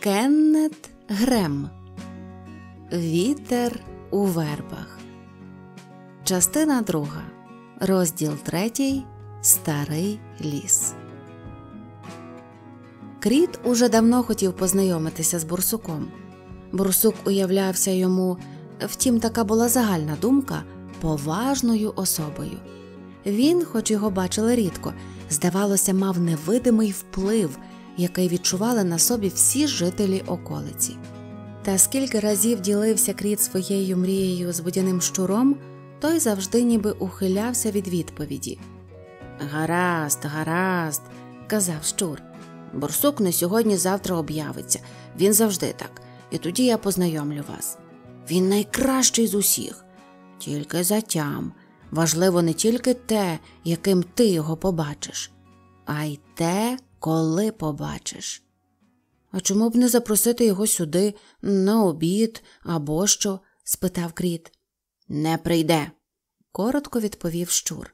Кеннет Грем Вітер у вербах. Частина друга. Розділ третій. Старий ліс. Кріт уже давно хотів познайомитися з бурсуком. Бурсук уявлявся йому, втім, така була загальна думка поважною особою. Він, хоч його бачили рідко, здавалося, мав невидимий вплив який відчували на собі всі жителі околиці. Та скільки разів ділився кріт своєю мрією з будяним щуром, той завжди ніби ухилявся від відповіді. Гаразд, гаразд, казав щур. Борсук не сьогодні завтра об'явиться, він завжди так, і тоді я познайомлю вас. Він найкращий з усіх, тільки затям. Важливо не тільки те, яким ти його побачиш, а й те, коли побачиш. А чому б не запросити його сюди, на обід або що? спитав кріт. Не прийде, коротко відповів щур.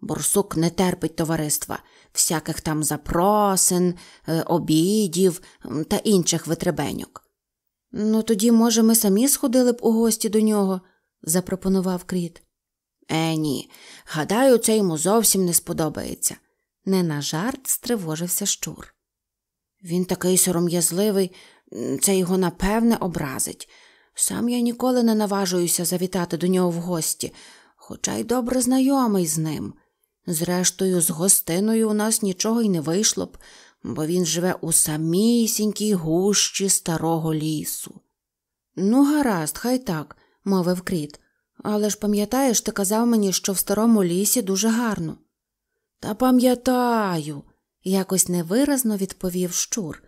Борсук не терпить товариства, всяких там запросин, е, обідів та інших витребеньок. Ну, тоді, може, ми самі сходили б у гості до нього, запропонував кріт. Е, ні. Гадаю, це йому зовсім не сподобається не на жарт стривожився щур. Він такий сором'язливий, це його напевне образить. Сам я ніколи не наважуюся завітати до нього в гості, хоча й добре знайомий з ним. Зрештою, з гостиною у нас нічого й не вийшло б, бо він живе у самісінькій гущі старого лісу. Ну, гаразд, хай так, мовив кріт, але ж пам'ятаєш, ти казав мені, що в старому лісі дуже гарно. Та пам'ятаю, якось невиразно відповів щур.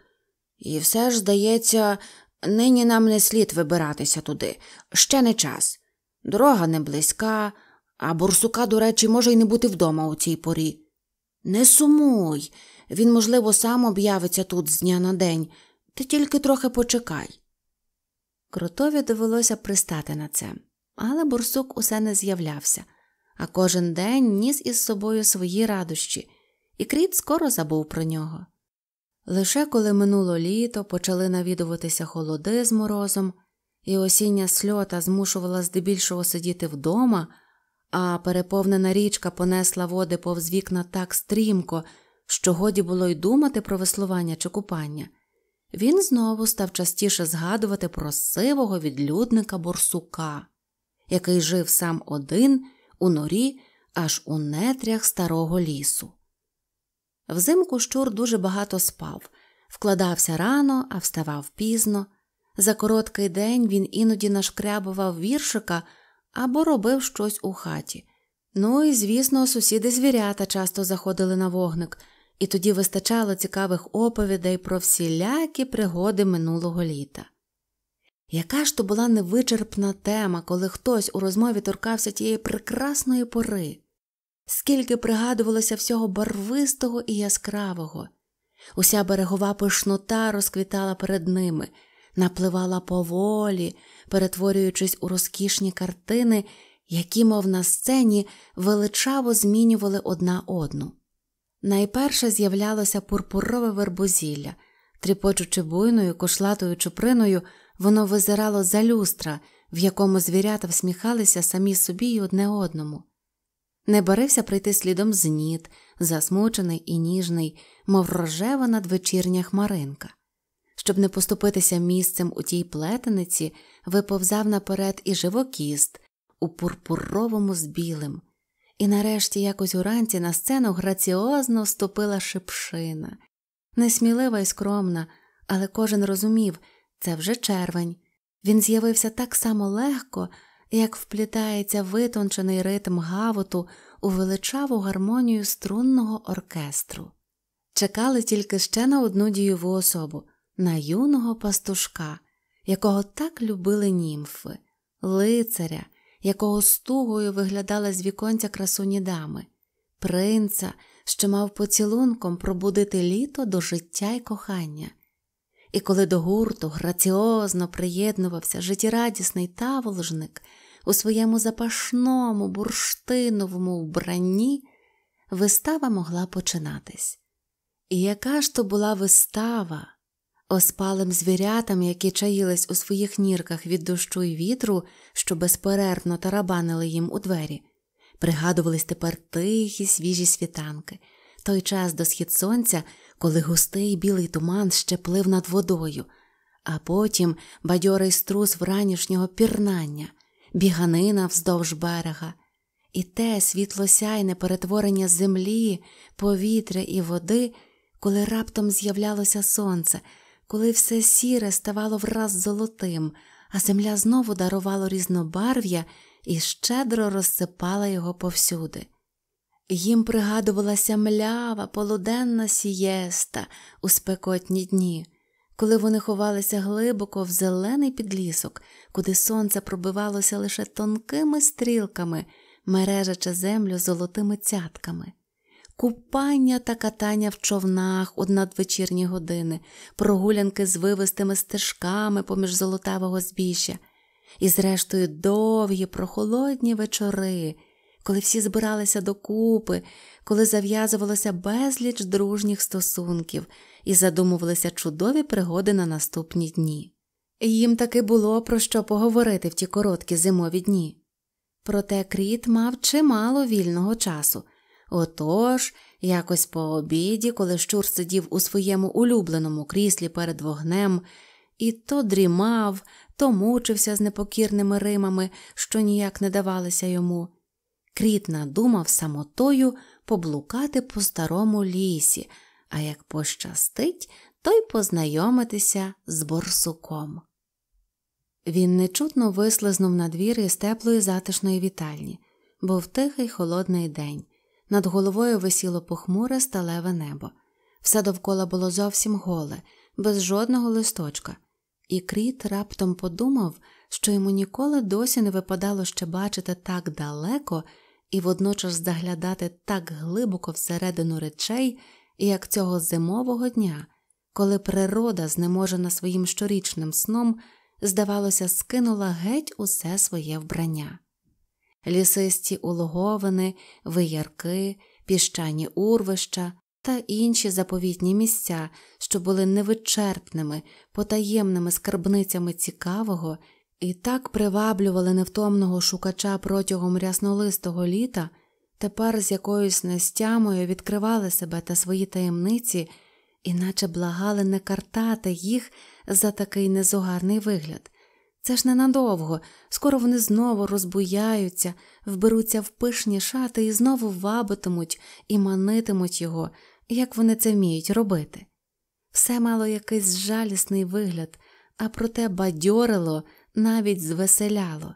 І все ж, здається, нині нам не слід вибиратися туди, ще не час. Дорога не близька, а бурсука, до речі, може й не бути вдома у цій порі. Не сумуй, він, можливо, сам об'явиться тут з дня на день, ти тільки трохи почекай. Кротові довелося пристати на це, але бурсук усе не з'являвся а кожен день ніс із собою свої радощі, і кріт скоро забув про нього. Лише коли минуло літо почали навідуватися холоди з морозом, і осіння сльота змушувала здебільшого сидіти вдома, а переповнена річка понесла води повз вікна так стрімко, що годі було й думати про веслування чи купання. Він знову став частіше згадувати про сивого відлюдника борсука, який жив сам один у норі аж у нетрях старого лісу. Взимку щур дуже багато спав, вкладався рано, а вставав пізно. За короткий день він іноді нашкрябував віршика або робив щось у хаті. Ну і, звісно, сусіди звірята часто заходили на вогник, і тоді вистачало цікавих оповідей про всілякі пригоди минулого літа. Яка ж то була невичерпна тема, коли хтось у розмові торкався тієї прекрасної пори, скільки пригадувалося всього барвистого і яскравого, уся берегова пишнота розквітала перед ними, напливала поволі, перетворюючись у розкішні картини, які, мов на сцені, величаво змінювали одна одну. Найперше з'являлося пурпурове вербозілля, тріпочучи буйною, кошлатою чуприною. Воно визирало за люстра, в якому звірята всміхалися самі собі й одне одному. Не борився прийти слідом знід, засмучений і ніжний, мов рожева надвечірня хмаринка. Щоб не поступитися місцем у тій плетениці, виповзав наперед і живокіст у пурпуровому з білим. І нарешті якось уранці на сцену граціозно вступила шипшина, несмілива і скромна, але кожен розумів, це вже червень. Він з'явився так само легко, як вплітається витончений ритм гавоту у величаву гармонію струнного оркестру. Чекали тільки ще на одну дієву особу на юного пастушка, якого так любили німфи, лицаря, якого стугою виглядала з віконця красуні дами, принца, що мав поцілунком пробудити літо до життя й кохання. І коли до гурту граціозно приєднувався життєрадісний таволжник у своєму запашному бурштиновому вбранні, вистава могла починатись. І яка ж то була вистава оспалим звірятам, які чаїлись у своїх нірках від дощу й вітру, що безперервно тарабанили їм у двері, пригадувались тепер тихі свіжі світанки той час до схід сонця, коли густий білий туман ще плив над водою, а потім бадьорий струс вранішнього пірнання, біганина вздовж берега, і те світлосяйне перетворення землі, повітря і води, коли раптом з'являлося сонце, коли все сіре ставало враз золотим, а земля знову дарувала різнобарв'я і щедро розсипала його повсюди. Їм пригадувалася млява, полуденна сієста у спекотні дні, коли вони ховалися глибоко в зелений підлісок, куди сонце пробивалося лише тонкими стрілками, мережача землю золотими цятками. Купання та катання в човнах у надвечірні години, прогулянки з вивистими стежками поміж золотавого збіжжя, і, зрештою, довгі прохолодні вечори коли всі збиралися докупи, коли зав'язувалося безліч дружніх стосунків і задумувалися чудові пригоди на наступні дні. Їм таки було про що поговорити в ті короткі зимові дні. Проте кріт мав чимало вільного часу. Отож, якось по обіді, коли щур сидів у своєму улюбленому кріслі перед вогнем, і то дрімав, то мучився з непокірними римами, що ніяк не давалися йому, кріт надумав самотою поблукати по старому лісі, а як пощастить, то й познайомитися з борсуком. Він нечутно вислизнув на двір із теплої затишної вітальні. Був тихий холодний день. Над головою висіло похмуре сталеве небо. Все довкола було зовсім голе, без жодного листочка, і кріт раптом подумав, що йому ніколи досі не випадало ще бачити так далеко і водночас заглядати так глибоко всередину речей, як цього зимового дня, коли природа, знеможена своїм щорічним сном, здавалося, скинула геть усе своє вбрання. Лісисті улоговини, виярки, піщані урвища та інші заповітні місця, що були невичерпними, потаємними скарбницями цікавого і так приваблювали невтомного шукача протягом ряснолистого літа, тепер з якоюсь нестямою відкривали себе та свої таємниці, іначе благали не картати їх за такий незогарний вигляд. Це ж ненадовго, скоро вони знову розбуяються, вберуться в пишні шати і знову вабитимуть і манитимуть його, як вони це вміють робити. Все мало якийсь жалісний вигляд, а проте бадьорило навіть звеселяло.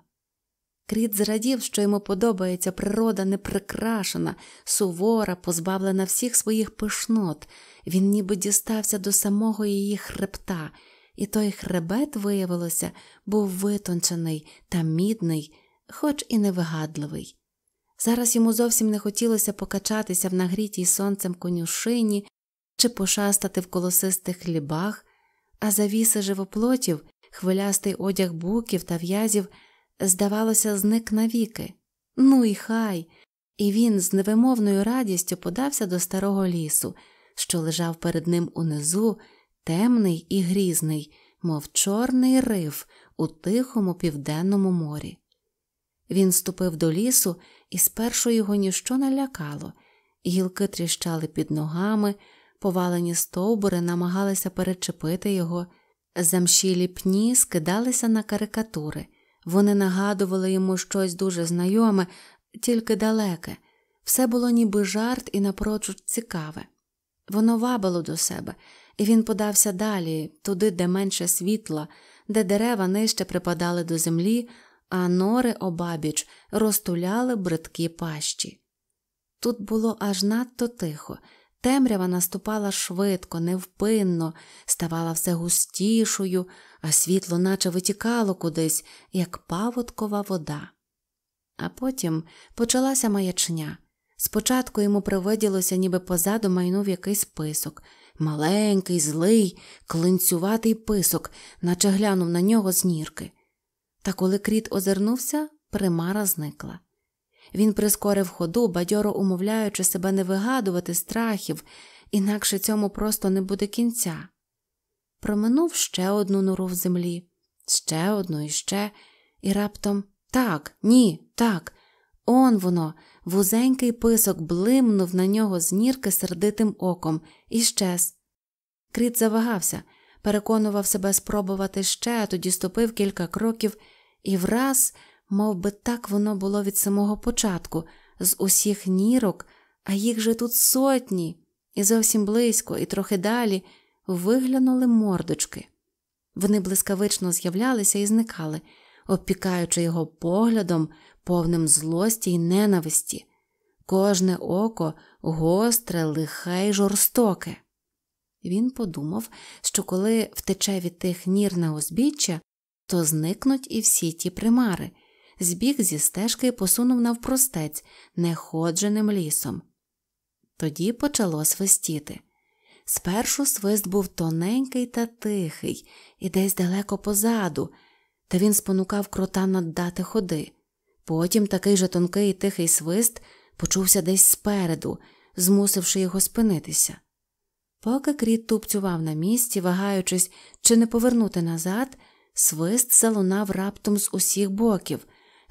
Кріт зрадів, що йому подобається природа неприкрашена, сувора, позбавлена всіх своїх пишнот, він ніби дістався до самого її хребта, і той хребет, виявилося, був витончений та мідний, хоч і невигадливий. Зараз йому зовсім не хотілося покачатися в нагрітій сонцем конюшині чи пошастати в колосистих хлібах, а завіси живоплотів хвилястий одяг буків та в'язів, здавалося, зник навіки. Ну і хай. І він з невимовною радістю подався до старого лісу, що лежав перед ним унизу, темний і грізний, мов чорний риф у тихому південному морі. Він ступив до лісу, і спершу його ніщо не лякало, гілки тріщали під ногами, повалені стовбури намагалися перечепити його. Замшілі пні скидалися на карикатури, вони нагадували йому щось дуже знайоме, тільки далеке, все було ніби жарт і напрочуд цікаве. Воно вабило до себе, і він подався далі, туди, де менше світла, де дерева нижче припадали до землі, а нори обабіч розтуляли бридкі пащі. Тут було аж надто тихо. Темрява наступала швидко, невпинно, ставала все густішою, а світло наче витікало кудись, як паводкова вода. А потім почалася маячня. Спочатку йому привиділося, ніби позаду майнув якийсь писок, маленький, злий, клинцюватий писок, наче глянув на нього з нірки. Та коли кріт озирнувся, примара зникла. Він прискорив ходу, бадьоро умовляючи себе не вигадувати страхів, інакше цьому просто не буде кінця. Проминув ще одну нору в землі, ще одну і ще, і раптом так, ні, так, он воно, вузенький писок блимнув на нього з нірки сердитим оком і щез. Кріт завагався, переконував себе спробувати ще, тоді ступив кілька кроків і враз. Мов би так воно було від самого початку, з усіх нірок, а їх же тут сотні, і зовсім близько, і трохи далі виглянули мордочки. Вони блискавично з'являлися і зникали, обпікаючи його поглядом, повним злості й ненависті, кожне око гостре, лихе й жорстоке. Він подумав, що коли втече від тих нір на узбіччя, то зникнуть і всі ті примари збіг зі стежки і посунув навпростець неходженим лісом. Тоді почало свистіти. Спершу свист був тоненький та тихий, і десь далеко позаду, та він спонукав крота наддати ходи. Потім такий же тонкий і тихий свист почувся десь спереду, змусивши його спинитися. Поки кріт тупцював на місці, вагаючись, чи не повернути назад, свист залунав раптом з усіх боків,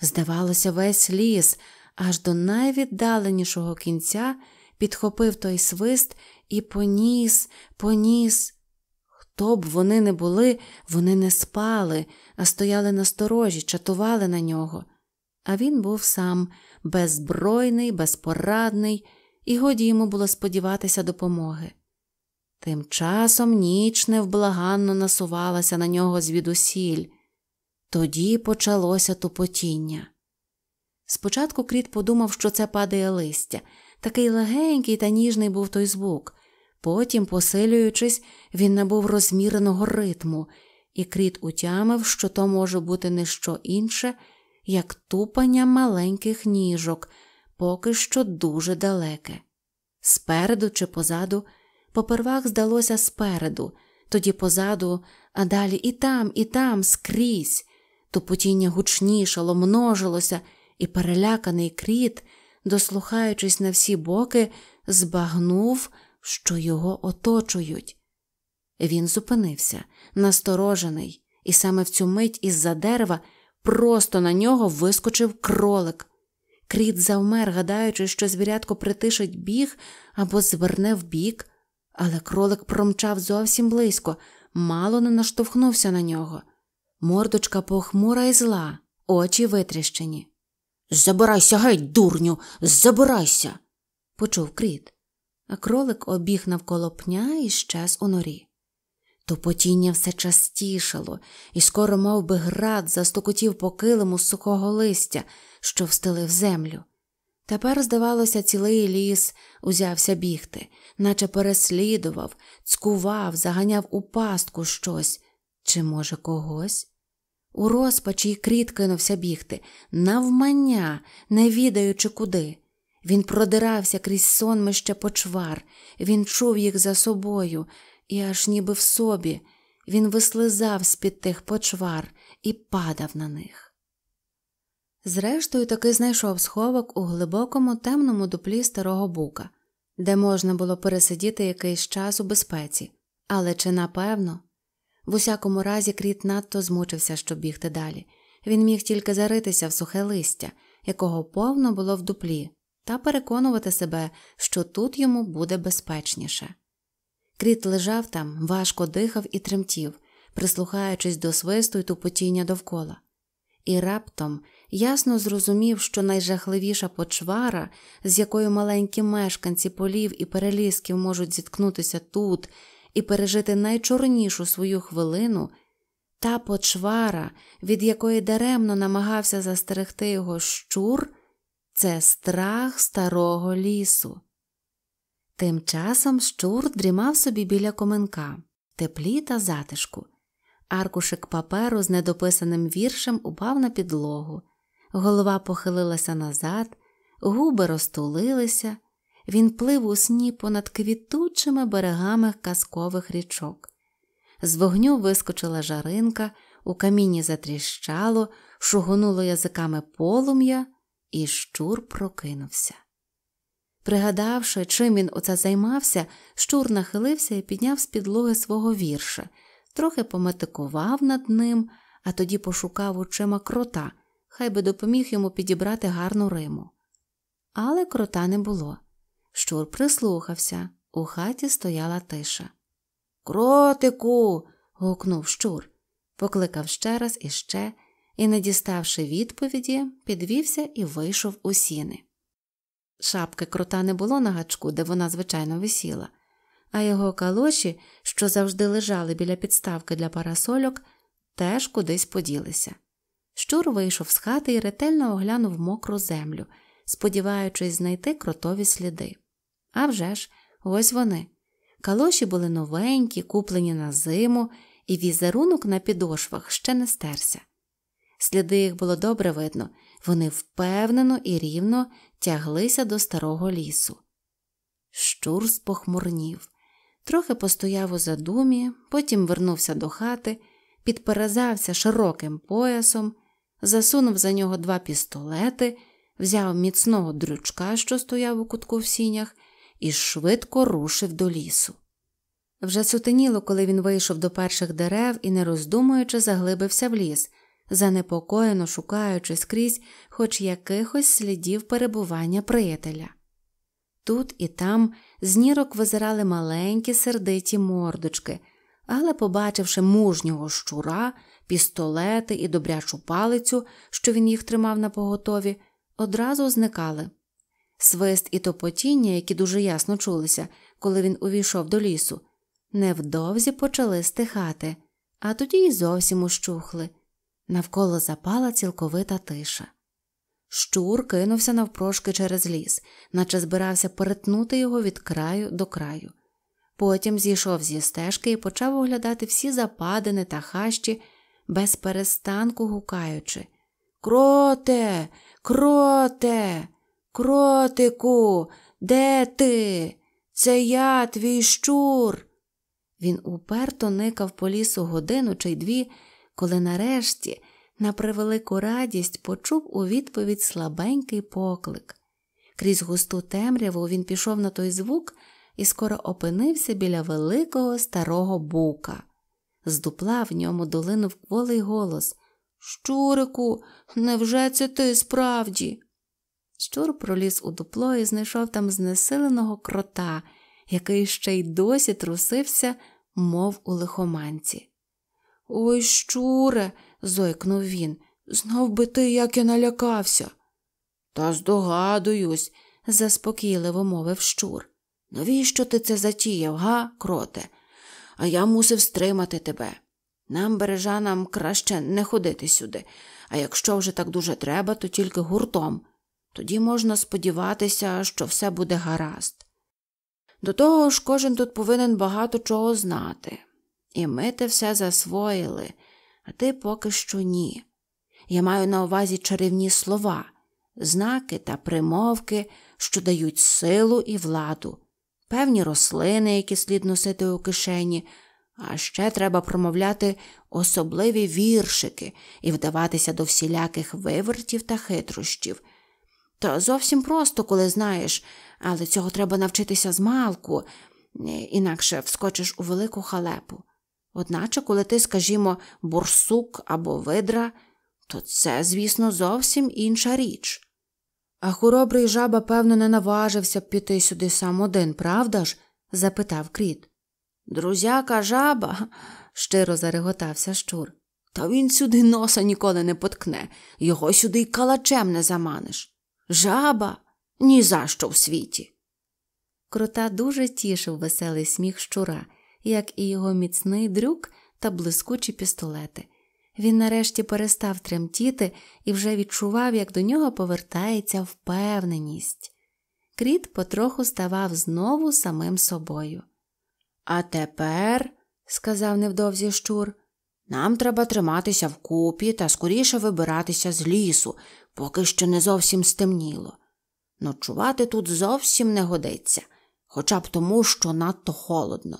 Здавалося, весь ліс, аж до найвіддаленішого кінця підхопив той свист і поніс, поніс. Хто б вони не були, вони не спали, а стояли на сторожі, чатували на нього. А він був сам беззбройний, безпорадний, і годі йому було сподіватися допомоги. Тим часом ніч невблаганно насувалася на нього звідусіль. Тоді почалося тупотіння. Спочатку кріт подумав, що це падає листя, такий легенький та ніжний був той звук. Потім, посилюючись, він набув розміреного ритму, і кріт утямив, що то може бути не що інше, як тупання маленьких ніжок, поки що дуже далеке. Спереду чи позаду, попервах здалося спереду, тоді позаду, а далі і там, і там, скрізь. Тупотіння гучнішало, множилося, і переляканий кріт, дослухаючись на всі боки, збагнув, що його оточують. Він зупинився, насторожений, і саме в цю мить із-за дерева просто на нього вискочив кролик. Кріт завмер, гадаючи, що звірятко притишить біг або зверне в бік, але кролик промчав зовсім близько, мало не наштовхнувся на нього. Мордочка похмура і зла, очі витріщені. Забирайся, гай, дурню, забирайся, почув кріт. А кролик обіг навколо пня і щез у норі. Тупотіння все частішало, і скоро мов би, град застукотів по килиму сухого листя, що встелив землю. Тепер, здавалося, цілий ліс узявся бігти, наче переслідував, цкував, заганяв у пастку щось, чи, може, когось. У розпачі й кріт кинувся бігти, навмання, не відаючи куди. Він продирався крізь сонмище почвар, він чув їх за собою, і аж ніби в собі, він вислизав з-під тих почвар і падав на них. Зрештою, таки знайшов сховок у глибокому темному дуплі старого бука, де можна було пересидіти якийсь час у безпеці, але чи напевно? В усякому разі кріт надто змучився, щоб бігти далі. Він міг тільки заритися в сухе листя, якого повно було в дуплі, та переконувати себе, що тут йому буде безпечніше. Кріт лежав там, важко дихав і тремтів, прислухаючись до свисту й тупотіння довкола. І раптом ясно зрозумів, що найжахливіша почвара, з якою маленькі мешканці полів і перелісків можуть зіткнутися тут, і пережити найчорнішу свою хвилину, та почвара, від якої даремно намагався застерегти його щур, це страх старого лісу. Тим часом щур дрімав собі біля коменка, теплі та затишку. Аркушик паперу з недописаним віршем упав на підлогу, голова похилилася назад, губи розтулилися. Він плив у сні понад квітучими берегами казкових річок. З вогню вискочила жаринка, у камінні затріщало, шугонуло язиками полум'я, і щур прокинувся. Пригадавши, чим він оце займався, щур нахилився і підняв з підлоги свого вірша, трохи пометикував над ним, а тоді пошукав очима крота, хай би допоміг йому підібрати гарну риму. Але крота не було. Щур прислухався. У хаті стояла тиша. Кротику. гукнув щур, покликав ще раз і ще, і, не діставши відповіді, підвівся і вийшов у сіни. Шапки крота не було на гачку, де вона звичайно висіла, а його калоші, що завжди лежали біля підставки для парасольок, теж кудись поділися. Щур вийшов з хати і ретельно оглянув мокру землю, сподіваючись знайти кротові сліди. А вже ж, ось вони. Калоші були новенькі, куплені на зиму, і візерунок на підошвах ще не стерся. Сліди їх було добре видно, вони впевнено і рівно тяглися до старого лісу. Щур спохмурнів, трохи постояв у задумі, потім вернувся до хати, підперезався широким поясом, засунув за нього два пістолети, взяв міцного дрючка, що стояв у кутку в сінях і швидко рушив до лісу. Вже сутеніло, коли він вийшов до перших дерев і, не роздумуючи, заглибився в ліс, занепокоєно шукаючи скрізь хоч якихось слідів перебування приятеля. Тут і там з нірок визирали маленькі сердиті мордочки, але, побачивши мужнього щура, пістолети і добрячу палицю, що він їх тримав на поготові, одразу зникали свист і топотіння, які дуже ясно чулися, коли він увійшов до лісу, невдовзі почали стихати, а тоді й зовсім ущухли. Навколо запала цілковита тиша. Щур кинувся навпрошки через ліс, наче збирався перетнути його від краю до краю. Потім зійшов зі стежки і почав оглядати всі западини та хащі, безперестанку гукаючи Кроте, кроте. Кротику, де ти? Це я, твій щур. Він уперто никав по лісу годину чи дві, коли нарешті, на превелику радість, почув у відповідь слабенький поклик. Крізь густу темряву він пішов на той звук і скоро опинився біля великого старого бука. З дупла в ньому долинув кволий голос Щурику, невже це ти справді? Щур проліз у дупло і знайшов там знесиленого крота, який ще й досі трусився, мов у лихоманці. Ой, щуре, зойкнув він, знов би ти, як я налякався. Та здогадуюсь, заспокійливо мовив щур. Навіщо ти це затіяв, га, кроте? А я мусив стримати тебе. Нам, бережанам, краще не ходити сюди, а якщо вже так дуже треба, то тільки гуртом. Тоді можна сподіватися, що все буде гаразд. До того ж, кожен тут повинен багато чого знати. І ми те все засвоїли, а ти поки що ні. Я маю на увазі чарівні слова, знаки та примовки, що дають силу і владу, певні рослини, які слід носити у кишені, а ще треба промовляти особливі віршики і вдаватися до всіляких вивертів та хитрощів. Та зовсім просто, коли знаєш, але цього треба навчитися з малку, е, інакше вскочиш у велику халепу. Одначе, коли ти, скажімо, борсук або видра, то це, звісно, зовсім інша річ. А хоробрий жаба, певно, не наважився б піти сюди сам один, правда ж? запитав кріт. Друзяка жаба, щиро зареготався щур. Та він сюди носа ніколи не поткне, його сюди й калачем не заманиш. Жаба Ні за що в світі. Крота дуже тішив веселий сміх щура, як і його міцний дрюк та блискучі пістолети. Він нарешті перестав тремтіти і вже відчував, як до нього повертається впевненість. Кріт потроху ставав знову самим собою. А тепер, сказав невдовзі щур, нам треба триматися вкупі та скоріше вибиратися з лісу, поки що не зовсім стемніло. Ночувати тут зовсім не годиться, хоча б тому, що надто холодно.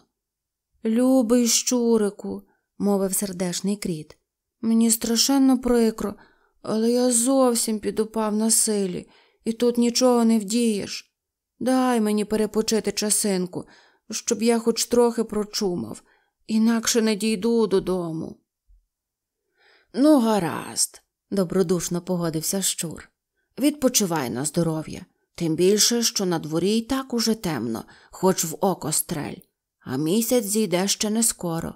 Любий щурику, мовив сердешний кріт, мені страшенно прикро, але я зовсім підупав на силі, і тут нічого не вдієш. Дай мені перепочити часинку, щоб я хоч трохи прочумав, інакше не дійду додому. Ну, гаразд, добродушно погодився щур. Відпочивай на здоров'я, тим більше, що на дворі й так уже темно, хоч в око стрель, а місяць зійде ще не скоро.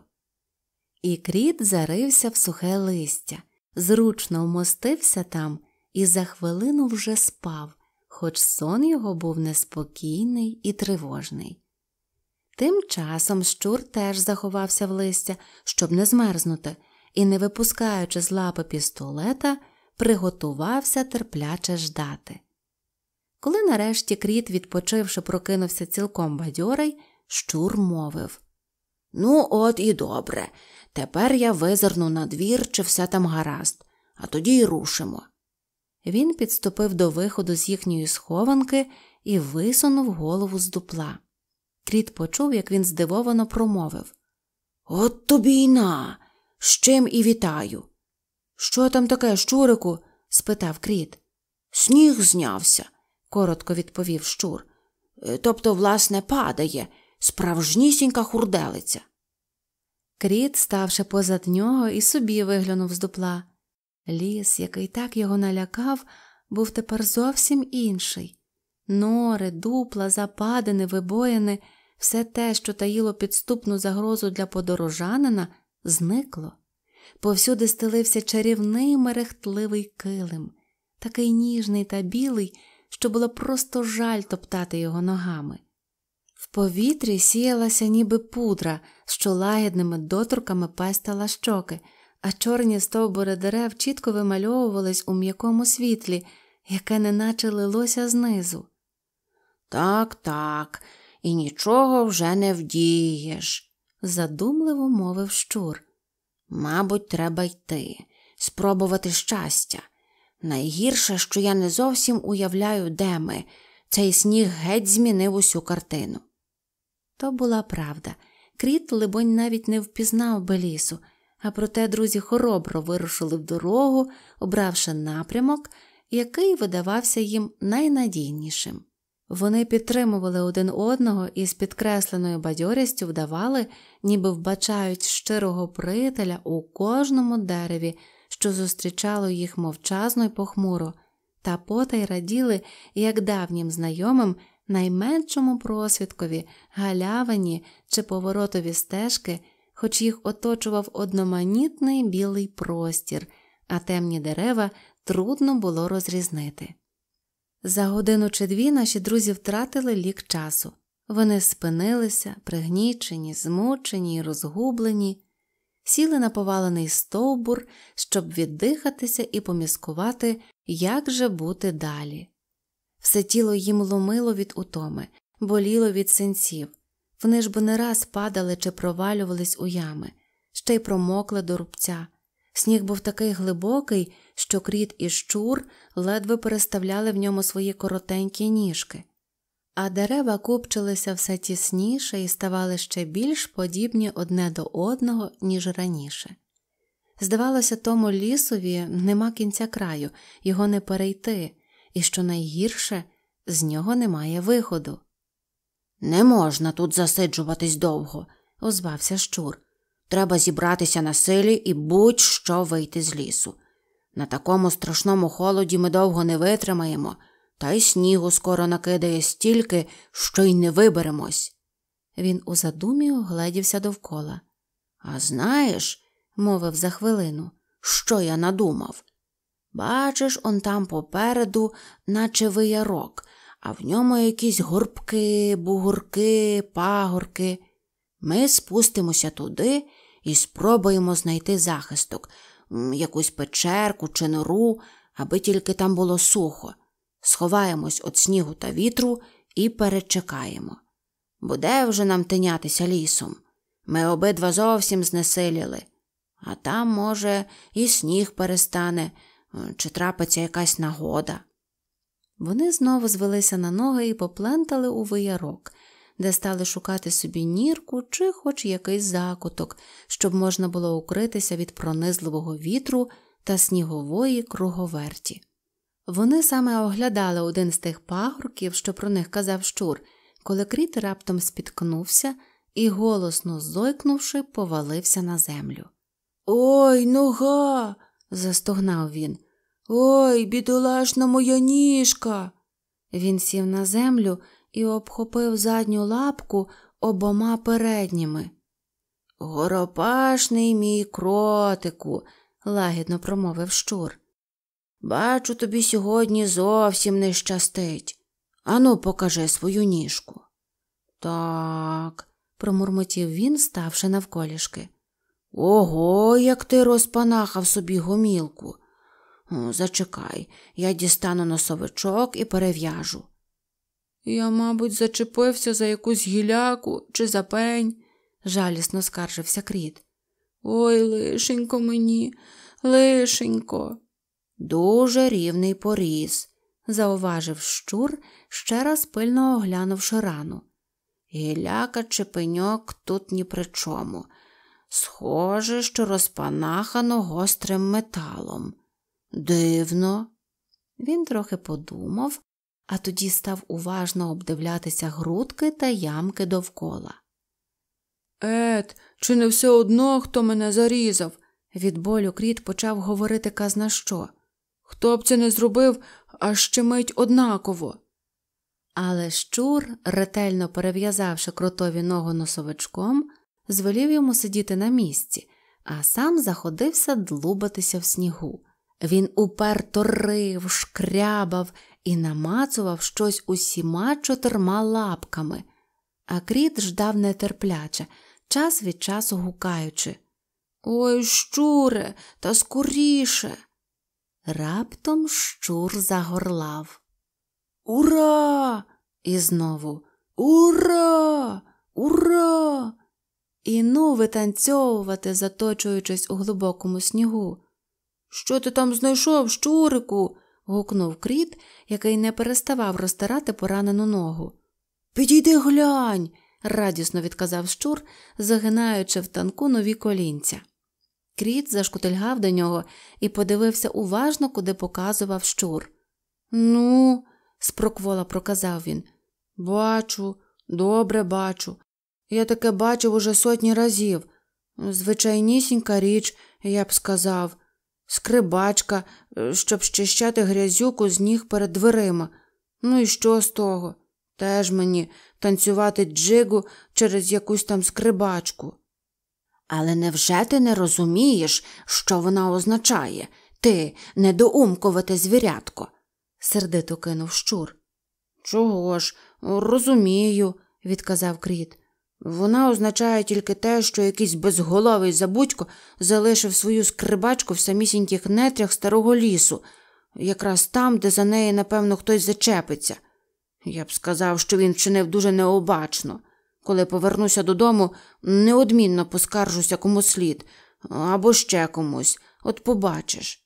І кріт зарився в сухе листя, зручно вмостився там і за хвилину вже спав, хоч сон його був неспокійний і тривожний. Тим часом щур теж заховався в листя, щоб не змерзнути, і, не випускаючи з лапи пістолета, приготувався терпляче ждати. Коли нарешті кріт, відпочивши, прокинувся цілком бадьорий, щур мовив Ну, от і добре. Тепер я визирну на двір, чи все там гаразд, а тоді й рушимо. Він підступив до виходу з їхньої схованки і висунув голову з дупла. Кріт почув, як він здивовано промовив От тобі й на! з чим і вітаю. Що там таке, щурику? спитав кріт. Сніг знявся, коротко відповів щур. Е, тобто, власне, падає, справжнісінька хурделиця. Кріт, ставши позад нього, і собі виглянув з дупла. Ліс, який так його налякав, був тепер зовсім інший. Нори, дупла, западини, вибоїни, все те, що таїло підступну загрозу для подорожанина, зникло. Повсюди стелився чарівний мерехтливий килим, такий ніжний та білий, що було просто жаль топтати його ногами. В повітрі сіялася ніби пудра, що лагідними доторками пестила щоки, а чорні стовбури дерев чітко вимальовувались у м'якому світлі, яке неначе лилося знизу. Так, так, і нічого вже не вдієш, задумливо мовив щур. Мабуть, треба йти, спробувати щастя. Найгірше, що я не зовсім уявляю, де ми. Цей сніг геть змінив усю картину. То була правда. Кріт, либонь, навіть не впізнав би лісу, а проте друзі хоробро вирушили в дорогу, обравши напрямок, який видавався їм найнадійнішим. Вони підтримували один одного і з підкресленою бадьорістю вдавали, ніби вбачають щирого приятеля у кожному дереві, що зустрічало їх мовчазно й похмуро, та потай раділи, як давнім знайомим, найменшому просвідкові, галявині чи поворотові стежки, хоч їх оточував одноманітний білий простір, а темні дерева трудно було розрізнити. За годину чи дві наші друзі втратили лік часу. Вони спинилися, пригнічені, змучені і розгублені, сіли на повалений стовбур, щоб віддихатися і поміскувати, як же бути далі. Все тіло їм ломило від утоми, боліло від синців, вони ж би не раз падали чи провалювались у ями, ще й промокли до рубця, Сніг був такий глибокий, що кріт і щур ледве переставляли в ньому свої коротенькі ніжки, а дерева купчилися все тісніше і ставали ще більш подібні одне до одного, ніж раніше. Здавалося, тому лісові нема кінця краю, його не перейти, і що найгірше, з нього немає виходу. Не можна тут засиджуватись довго, озвався щур. Треба зібратися на силі і будь-що вийти з лісу. На такому страшному холоді ми довго не витримаємо, та й снігу скоро накидає стільки, що й не виберемось. Він у задумі огледівся довкола. А знаєш, мовив за хвилину, що я надумав? Бачиш, он там попереду, наче виярок, а в ньому якісь горбки, бугурки, пагорки. Ми спустимося туди і спробуємо знайти захисток, якусь печерку чи нору, аби тільки там було сухо. Сховаємось від снігу та вітру і перечекаємо. Буде вже нам тинятися лісом. Ми обидва зовсім знесиліли, а там, може, і сніг перестане, чи трапиться якась нагода. Вони знову звелися на ноги і поплентали у виярок, де стали шукати собі нірку чи хоч якийсь закуток, щоб можна було укритися від пронизливого вітру та снігової круговерті. Вони саме оглядали один з тих пагорків, що про них казав щур, коли кріт раптом спіткнувся і, голосно зойкнувши, повалився на землю. Ой, нога. застогнав він. Ой, бідолашна моя ніжка. Він сів на землю і обхопив задню лапку обома передніми. Горопашний мій кротику, лагідно промовив щур. Бачу, тобі сьогодні зовсім не щастить. Ану, покажи свою ніжку. Так, промурмотів він, ставши навколішки. Ого, як ти розпанахав собі гомілку. Зачекай, я дістану носовичок і перев'яжу. Я, мабуть, зачепився за якусь гіляку чи за пень, жалісно скаржився кріт. Ой, лишенько мені, лишенько. Дуже рівний поріз, зауважив щур, ще раз пильно оглянувши рану. Гіляка чи пеньок тут ні при чому. Схоже, що розпанахано гострим металом. Дивно. Він трохи подумав, а тоді став уважно обдивлятися грудки та ямки довкола. Ет, чи не все одно хто мене зарізав? Від болю кріт почав говорити казна що. Хто б це не зробив, а щемить однаково. Але щур, ретельно перев'язавши кротові ногу носовичком, звелів йому сидіти на місці, а сам заходився длубатися в снігу. Він уперто рив, шкрябав і намацував щось усіма чотирма лапками. А кріт ждав нетерпляче, час від часу гукаючи. Ой, щуре, та скоріше. Раптом щур загорлав. Ура! І знову Ура! Ура! І ну витанцьовувати, заточуючись у глибокому снігу. Що ти там знайшов, щурику? гукнув кріт, який не переставав розтирати поранену ногу. Підійди глянь, радісно відказав щур, загинаючи в танку нові колінця. Кріт зашкутильгав до нього і подивився уважно, куди показував щур. Ну, спроквола проказав він. Бачу, добре бачу. Я таке бачив уже сотні разів. Звичайнісінька річ, я б сказав скрибачка, е, щоб щищати грязюку з ніг перед дверима. Ну і що з того? Теж мені танцювати джигу через якусь там скрибачку. Але невже ти не розумієш, що вона означає? Ти недоумковате звірятко, сердито кинув щур. Чого ж, розумію, відказав кріт. Вона означає тільки те, що якийсь безголовий забудько залишив свою скрибачку в самісіньких нетрях старого лісу, якраз там, де за неї, напевно, хтось зачепиться. Я б сказав, що він вчинив дуже необачно. Коли повернуся додому, неодмінно поскаржуся кому слід або ще комусь, от побачиш.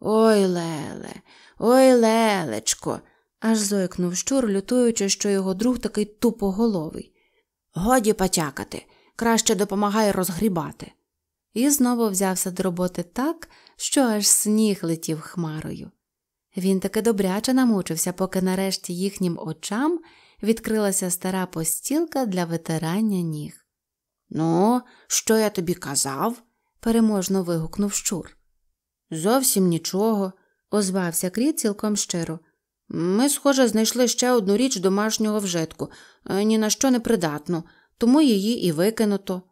Ой, Леле, ой, Лелечко, аж зойкнув щур, лютуючи, що його друг такий тупоголовий. Годі потякати, краще допомагай розгрібати. І знову взявся до роботи так, що аж сніг летів хмарою. Він таки добряче намучився, поки нарешті їхнім очам відкрилася стара постілка для витирання ніг. Ну, що я тобі казав? переможно вигукнув щур. Зовсім нічого, озвався Кріт цілком щиро. Ми, схоже, знайшли ще одну річ домашнього вжитку, е, ні на що не придатну, тому її і викинуто.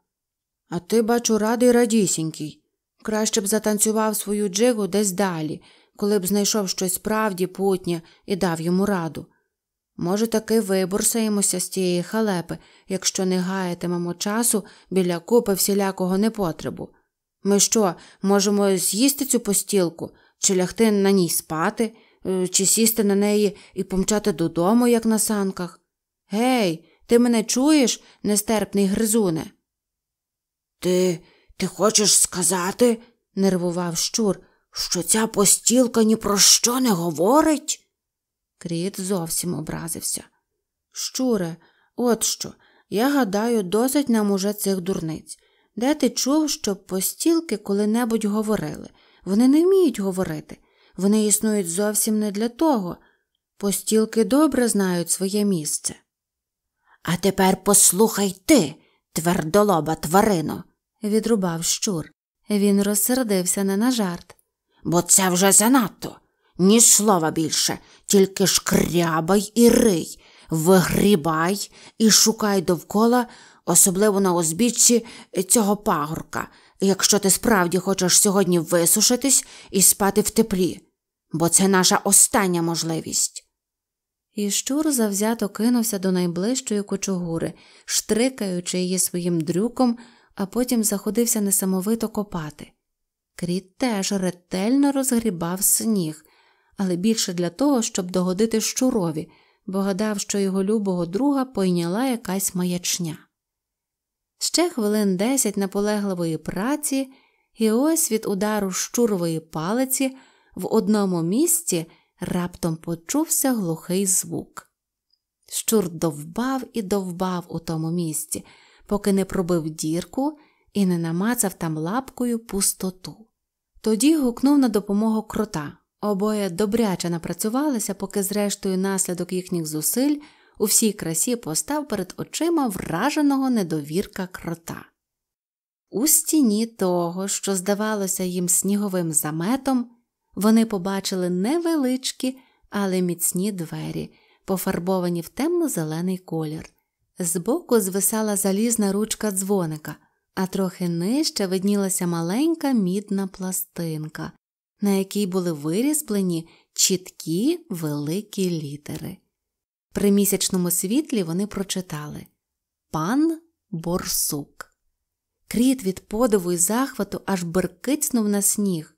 А ти, бачу, радий радісінький. Краще б затанцював свою джигу десь далі, коли б знайшов щось справді путнє і дав йому раду. Може, таки виборсаємося з тієї халепи, якщо не гаятимемо часу біля купи всілякого непотребу. Ми що, можемо з'їсти цю постілку чи лягти на ній спати? Е, чи сісти на неї і помчати додому, як на санках. Гей, ти мене чуєш, нестерпний гризуне? Ти ти хочеш сказати, нервував щур, що ця постілка ні про що не говорить? Кріт зовсім образився. Щуре, от що, я гадаю, досить нам уже цих дурниць. Де ти чув, що постілки коли-небудь говорили? Вони не вміють говорити, вони існують зовсім не для того. Постілки добре знають своє місце. А тепер послухай ти, твердолоба тварино, відрубав щур. Він розсердився не на жарт. Бо це вже занадто. Ні слова більше, тільки шкрябай і рий, вигрібай і шукай довкола, особливо на узбіччі цього пагорка якщо ти справді хочеш сьогодні висушитись і спати в теплі, бо це наша остання можливість. І щур завзято кинувся до найближчої кочугури, штрикаючи її своїм дрюком, а потім заходився несамовито копати. Кріт теж ретельно розгрібав сніг, але більше для того, щоб догодити щурові, бо гадав, що його любого друга пойняла якась маячня. Ще хвилин десять наполегливої праці, і ось від удару щурової палиці в одному місці раптом почувся глухий звук. Щур довбав і довбав у тому місці, поки не пробив дірку і не намацав там лапкою пустоту. Тоді гукнув на допомогу крота. Обоє добряче напрацювалися, поки, зрештою, наслідок їхніх зусиль у всій красі постав перед очима враженого недовірка крота. У стіні того, що здавалося їм сніговим заметом, вони побачили невеличкі, але міцні двері, пофарбовані в темно-зелений колір. Збоку звисала залізна ручка дзвоника, а трохи нижче виднілася маленька мідна пластинка, на якій були вирізблені чіткі великі літери. При місячному світлі вони прочитали Пан борсук. Кріт від подиву і захвату аж беркицнув на сніг.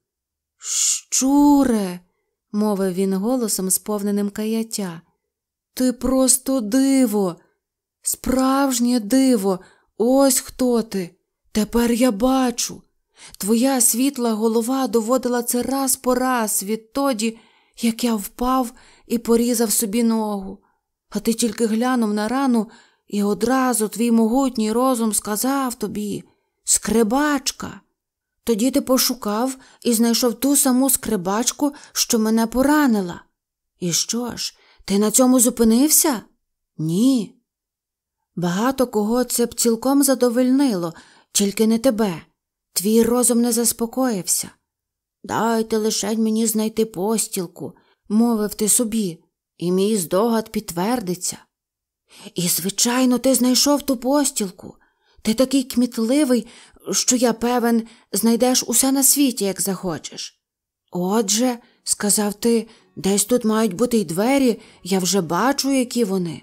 Щуре, мовив він голосом, сповненим каяття. Ти просто диво, справжнє диво, ось хто ти. Тепер я бачу. Твоя світла голова доводила це раз по раз відтоді, як я впав і порізав собі ногу. А ти тільки глянув на рану і одразу твій могутній розум сказав тобі скребачка. Тоді ти пошукав і знайшов ту саму скребачку, що мене поранила. І що ж, ти на цьому зупинився? Ні. Багато кого це б цілком задовольнило, тільки не тебе. Твій розум не заспокоївся. Дайте лише мені знайти постілку, мовив ти собі, і мій здогад підтвердиться. І, звичайно, ти знайшов ту постілку. Ти такий кмітливий, що я певен, знайдеш усе на світі, як захочеш. Отже, сказав ти, десь тут мають бути й двері, я вже бачу, які вони.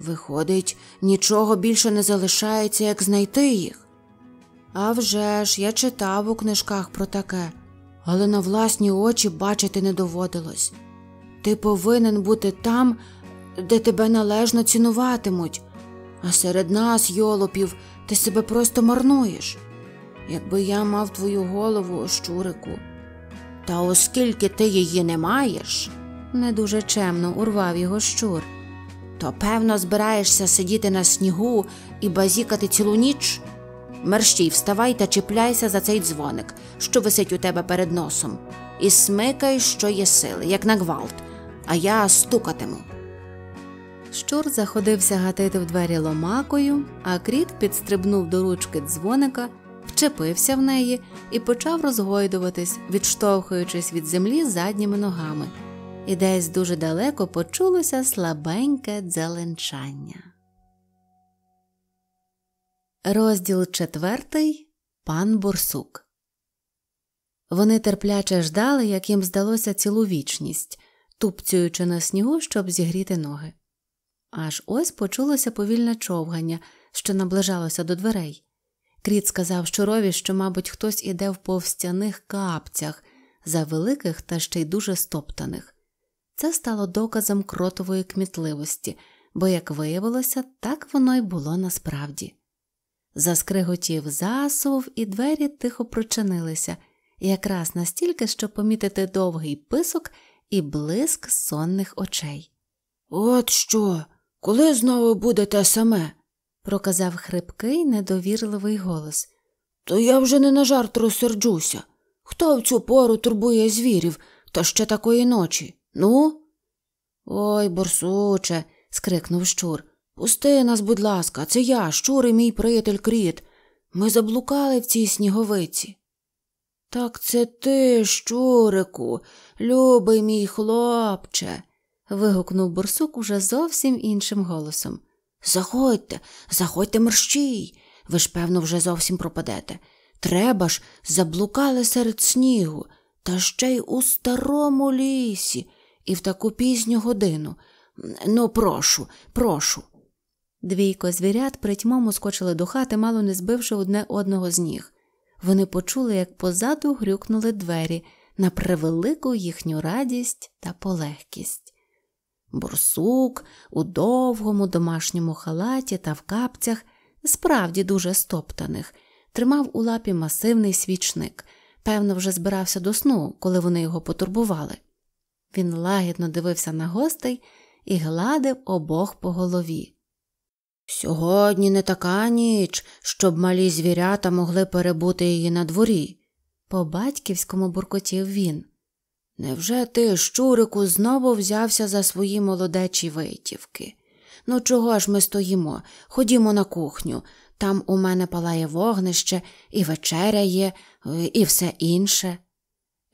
Виходить, нічого більше не залишається, як знайти їх. А вже ж, я читав у книжках про таке, але на власні очі бачити не доводилось. Ти повинен бути там, де тебе належно цінуватимуть, а серед нас, йолопів, ти себе просто марнуєш. Якби я мав твою голову, щурику, та оскільки ти її не маєш, не дуже чемно урвав його щур, то певно збираєшся сидіти на снігу і базікати цілу ніч. Мерщій вставай та чіпляйся за цей дзвоник, що висить у тебе перед носом, і смикай, що є сили, як на гвалт а я стукатиму. Щур заходився гатити в двері ломакою, а кріт підстрибнув до ручки дзвоника, вчепився в неї і почав розгойдуватись, відштовхуючись від землі задніми ногами. І десь дуже далеко почулося слабеньке дзеленчання. Розділ четвертий Пан Борсук. Вони терпляче ждали, як їм здалося цілу вічність тупцюючи на снігу, щоб зігріти ноги. Аж ось почулося повільне човгання, що наближалося до дверей. Кріт сказав щурові, що, мабуть, хтось іде в повстяних капцях, за великих та ще й дуже стоптаних. Це стало доказом кротової кмітливості, бо, як виявилося, так воно й було насправді. Заскриготів засув, і двері тихо прочинилися, якраз настільки, щоб помітити довгий писок і блиск сонних очей. От що, коли знову буде те саме? проказав хрипкий недовірливий голос. То я вже не на жарт розсерджуся. Хто в цю пору турбує звірів, та ще такої ночі? Ну? Ой, борсуче, скрикнув щур. Пусти нас, будь ласка, це я, щур і мій приятель Кріт. Ми заблукали в цій сніговиці. Так це ти, щурику, любий мій хлопче. вигукнув борсук уже зовсім іншим голосом. Заходьте, заходьте мерщій. Ви ж, певно, вже зовсім пропадете. Треба ж, заблукали серед снігу, та ще й у старому лісі, і в таку пізню годину. Ну, прошу, прошу. Двійко звірят притьмом ускочили до хати, мало не збивши одне одного з ніг. Вони почули, як позаду грюкнули двері на превелику їхню радість та полегкість. Бурсук у довгому домашньому халаті та в капцях, справді дуже стоптаних, тримав у лапі масивний свічник. Певно, вже збирався до сну, коли вони його потурбували. Він лагідно дивився на гостей і гладив обох по голові. Сьогодні не така ніч, щоб малі звірята могли перебути її на дворі, по батьківському буркотів він. Невже ти, щурику, знову взявся за свої молодечі витівки? Ну, чого ж ми стоїмо? Ходімо на кухню. Там у мене палає вогнище, і вечеря є, е, і все інше.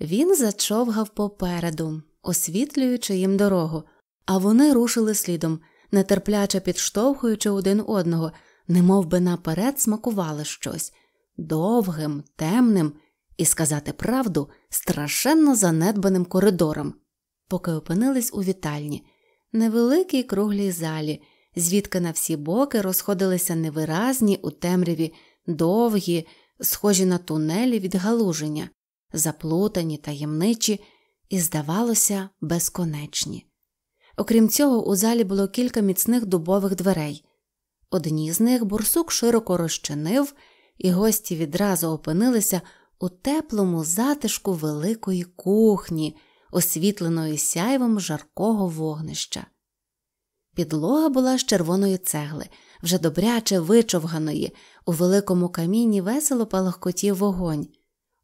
Він зачовгав попереду, освітлюючи їм дорогу, а вони рушили слідом нетерпляче підштовхуючи один одного, не би наперед смакували щось довгим, темним і сказати правду страшенно занедбаним коридором, поки опинились у вітальні, невеликій круглій залі, звідки на всі боки розходилися невиразні у темряві, довгі, схожі на тунелі від галуження, заплутані таємничі і, здавалося, безконечні. Окрім цього, у залі було кілька міцних дубових дверей. Одні з них бурсук широко розчинив, і гості відразу опинилися у теплому затишку великої кухні, освітленої сяйвом жаркого вогнища. Підлога була з червоної цегли, вже добряче вичовганої, у великому каміні весело палахкотів вогонь.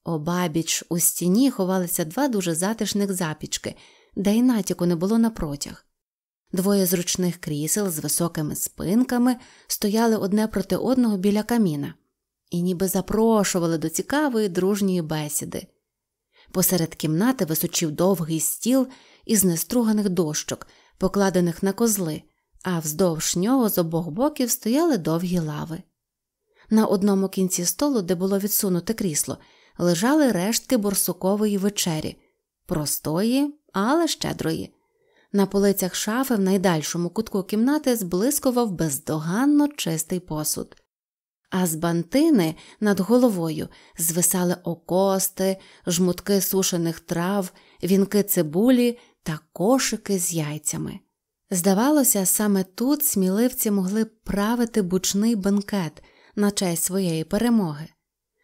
Обабіч у стіні ховалися два дуже затишних запічки, де й натяку не було на протяг. Двоє зручних крісел з високими спинками стояли одне проти одного біля каміна і ніби запрошували до цікавої дружньої бесіди. Посеред кімнати височив довгий стіл із неструганих дощок, покладених на козли, а вздовж нього з обох боків стояли довгі лави. На одному кінці столу, де було відсунуте крісло, лежали рештки борсукової вечері, простої але щедрої. На полицях шафи в найдальшому кутку кімнати зблискував бездоганно чистий посуд. А з бантини над головою звисали окости, жмутки сушених трав, вінки цибулі та кошики з яйцями. Здавалося, саме тут сміливці могли правити бучний бенкет на честь своєї перемоги.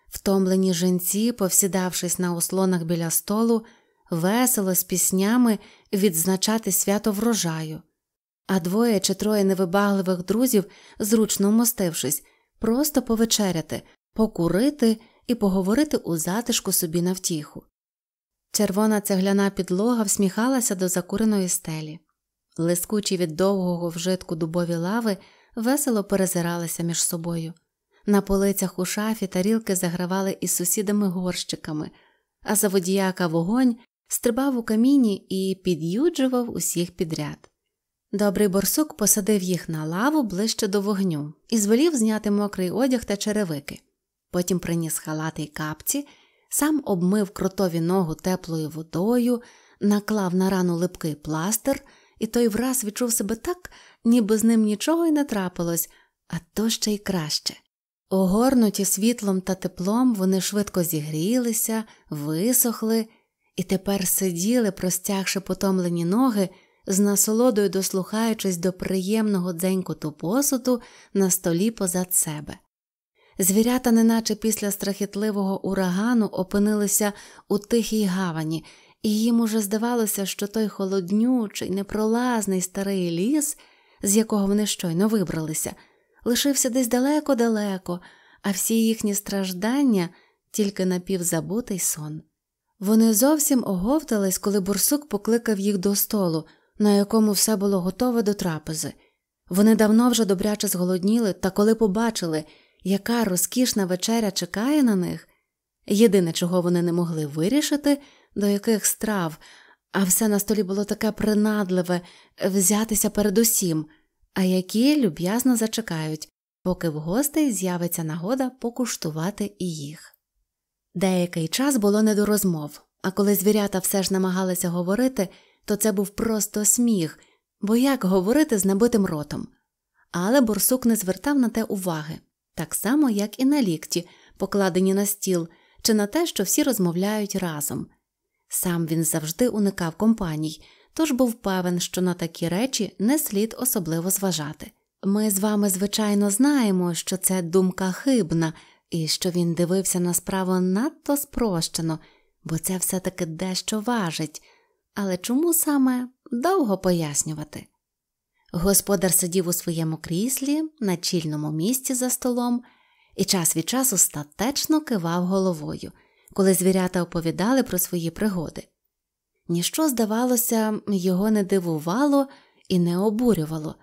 Втомлені жінці, повсідавшись на ослонах біля столу, весело з піснями відзначати свято врожаю, а двоє чи троє невибагливих друзів, зручно вмостившись, просто повечеряти, покурити і поговорити у затишку собі на втіху. Червона цегляна підлога всміхалася до закуреної стелі, лискучі від довгого вжитку дубові лави весело перезиралися між собою. На полицях у шафі тарілки загравали із сусідами горщиками, а за водіяка вогонь стрибав у каміні і під'юджував усіх підряд. Добрий борсук посадив їх на лаву ближче до вогню і звелів зняти мокрий одяг та черевики. Потім приніс халати й капці, сам обмив кротові ногу теплою водою, наклав на рану липкий пластир, і той враз відчув себе так, ніби з ним нічого й не трапилось, а то ще й краще. Огорнуті світлом та теплом, вони швидко зігрілися, висохли і тепер сиділи, простягши потомлені ноги, з насолодою дослухаючись до приємного дзенькоту посуду на столі позад себе. Звірята, неначе після страхітливого урагану, опинилися у тихій гавані, і їм уже здавалося, що той холоднючий, непролазний старий ліс, з якого вони щойно вибралися, лишився десь далеко-далеко, а всі їхні страждання тільки напівзабутий сон. Вони зовсім оговтались, коли бурсук покликав їх до столу, на якому все було готове до трапези. Вони давно вже добряче зголодніли, та коли побачили, яка розкішна вечеря чекає на них, єдине, чого вони не могли вирішити, до яких страв, а все на столі було таке принадливе взятися перед усім, а які люб'язно зачекають, поки в гостей з'явиться нагода покуштувати і їх. Деякий час було не до розмов, а коли звірята все ж намагалися говорити, то це був просто сміх, бо як говорити з набитим ротом. Але борсук не звертав на те уваги, так само, як і на лікті, покладені на стіл, чи на те, що всі розмовляють разом. Сам він завжди уникав компаній, тож був певен, що на такі речі не слід особливо зважати. Ми з вами, звичайно, знаємо, що це думка хибна, і що він дивився на справу надто спрощено, бо це все таки дещо важить, але чому саме довго пояснювати? Господар сидів у своєму кріслі, на чільному місці за столом, і час від часу статечно кивав головою, коли звірята оповідали про свої пригоди. Ніщо, здавалося, його не дивувало і не обурювало.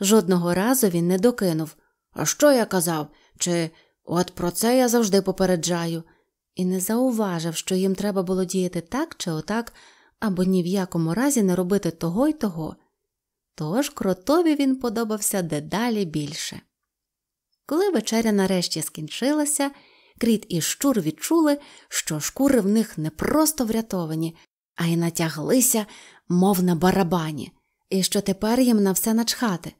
Жодного разу він не докинув А що я казав? Чи От про це я завжди попереджаю, і не зауважив, що їм треба було діяти так чи отак, або ні в якому разі не робити того й того. Тож кротові він подобався дедалі більше. Коли вечеря нарешті скінчилася, кріт і щур відчули, що шкури в них не просто врятовані, а й натяглися, мов на барабані, і що тепер їм на все начхати.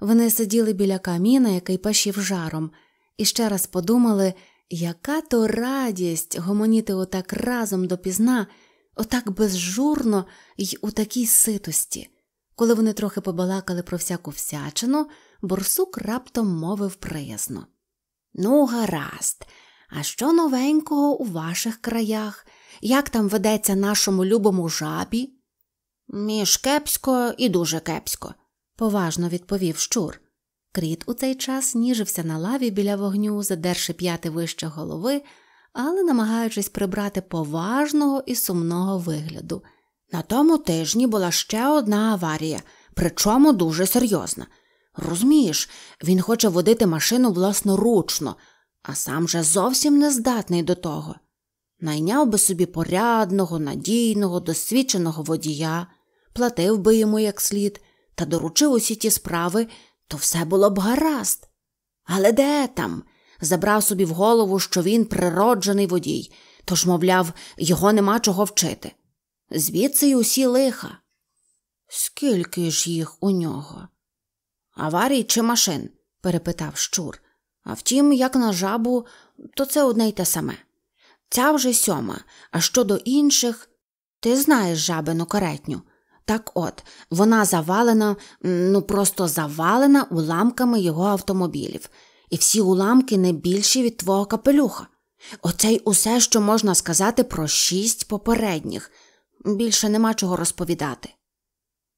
Вони сиділи біля каміна, який пашів жаром і ще раз подумали, яка то радість гомоніти отак разом допізна, отак безжурно й у такій ситості. Коли вони трохи побалакали про всяку всячину, борсук раптом мовив приязно: Ну, гаразд, а що новенького у ваших краях? Як там ведеться нашому любому жабі? Між кепсько і дуже кепсько, поважно відповів Щур. Кріт у цей час ніжився на лаві біля вогню, задерши п'яти вище голови, але намагаючись прибрати поважного і сумного вигляду. На тому тижні була ще одна аварія, причому дуже серйозна. Розумієш, він хоче водити машину власноручно, а сам же зовсім не здатний до того. Найняв би собі порядного, надійного, досвідченого водія, платив би йому як слід та доручив усі ті справи, то все було б гаразд. Але де там? Забрав собі в голову, що він природжений водій, тож, мовляв, його нема чого вчити. Звідси й усі лиха. Скільки ж їх у нього? Аварій чи машин? перепитав щур. А втім, як на жабу, то це одне й те саме. Ця вже сьома, а щодо інших, ти знаєш жабину каретню. Так от, вона завалена, ну просто завалена уламками його автомобілів, і всі уламки не більші від твого капелюха. Оце й усе, що можна сказати про шість попередніх. Більше нема чого розповідати.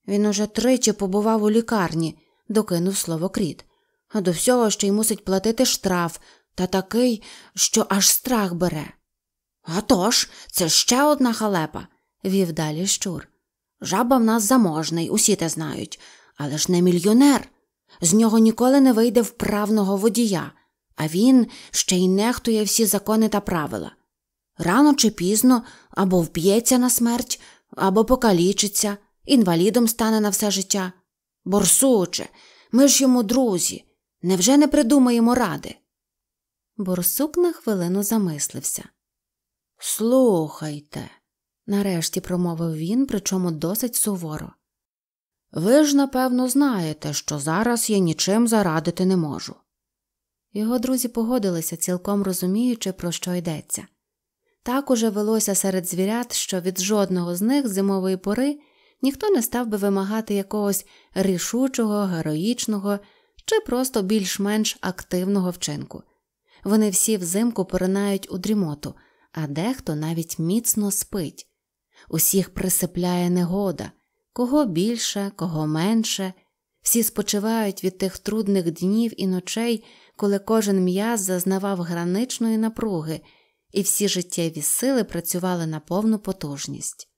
Він уже тричі побував у лікарні, докинув слово кріт, а до всього ще й мусить платити штраф та такий, що аж страх бере. «А тож, це ще одна халепа, вів далі щур. Жаба в нас заможний, усі те знають, але ж не мільйонер. З нього ніколи не вийде вправного водія, а він ще й нехтує всі закони та правила. Рано чи пізно або вб'ється на смерть, або покалічиться, інвалідом стане на все життя. Борсуче, ми ж йому друзі. Невже не придумаємо ради? Борсук на хвилину замислився. Слухайте нарешті промовив він, причому досить суворо. Ви ж, напевно, знаєте, що зараз я нічим зарадити не можу. Його друзі погодилися, цілком розуміючи, про що йдеться. Так уже велося серед звірят, що від жодного з них зимової пори ніхто не став би вимагати якогось рішучого, героїчного чи просто більш-менш активного вчинку. Вони всі взимку поринають у дрімоту, а дехто навіть міцно спить усіх присипляє негода, кого більше, кого менше, всі спочивають від тих трудних днів і ночей, коли кожен м'яз зазнавав граничної напруги, і всі життєві сили працювали на повну потужність.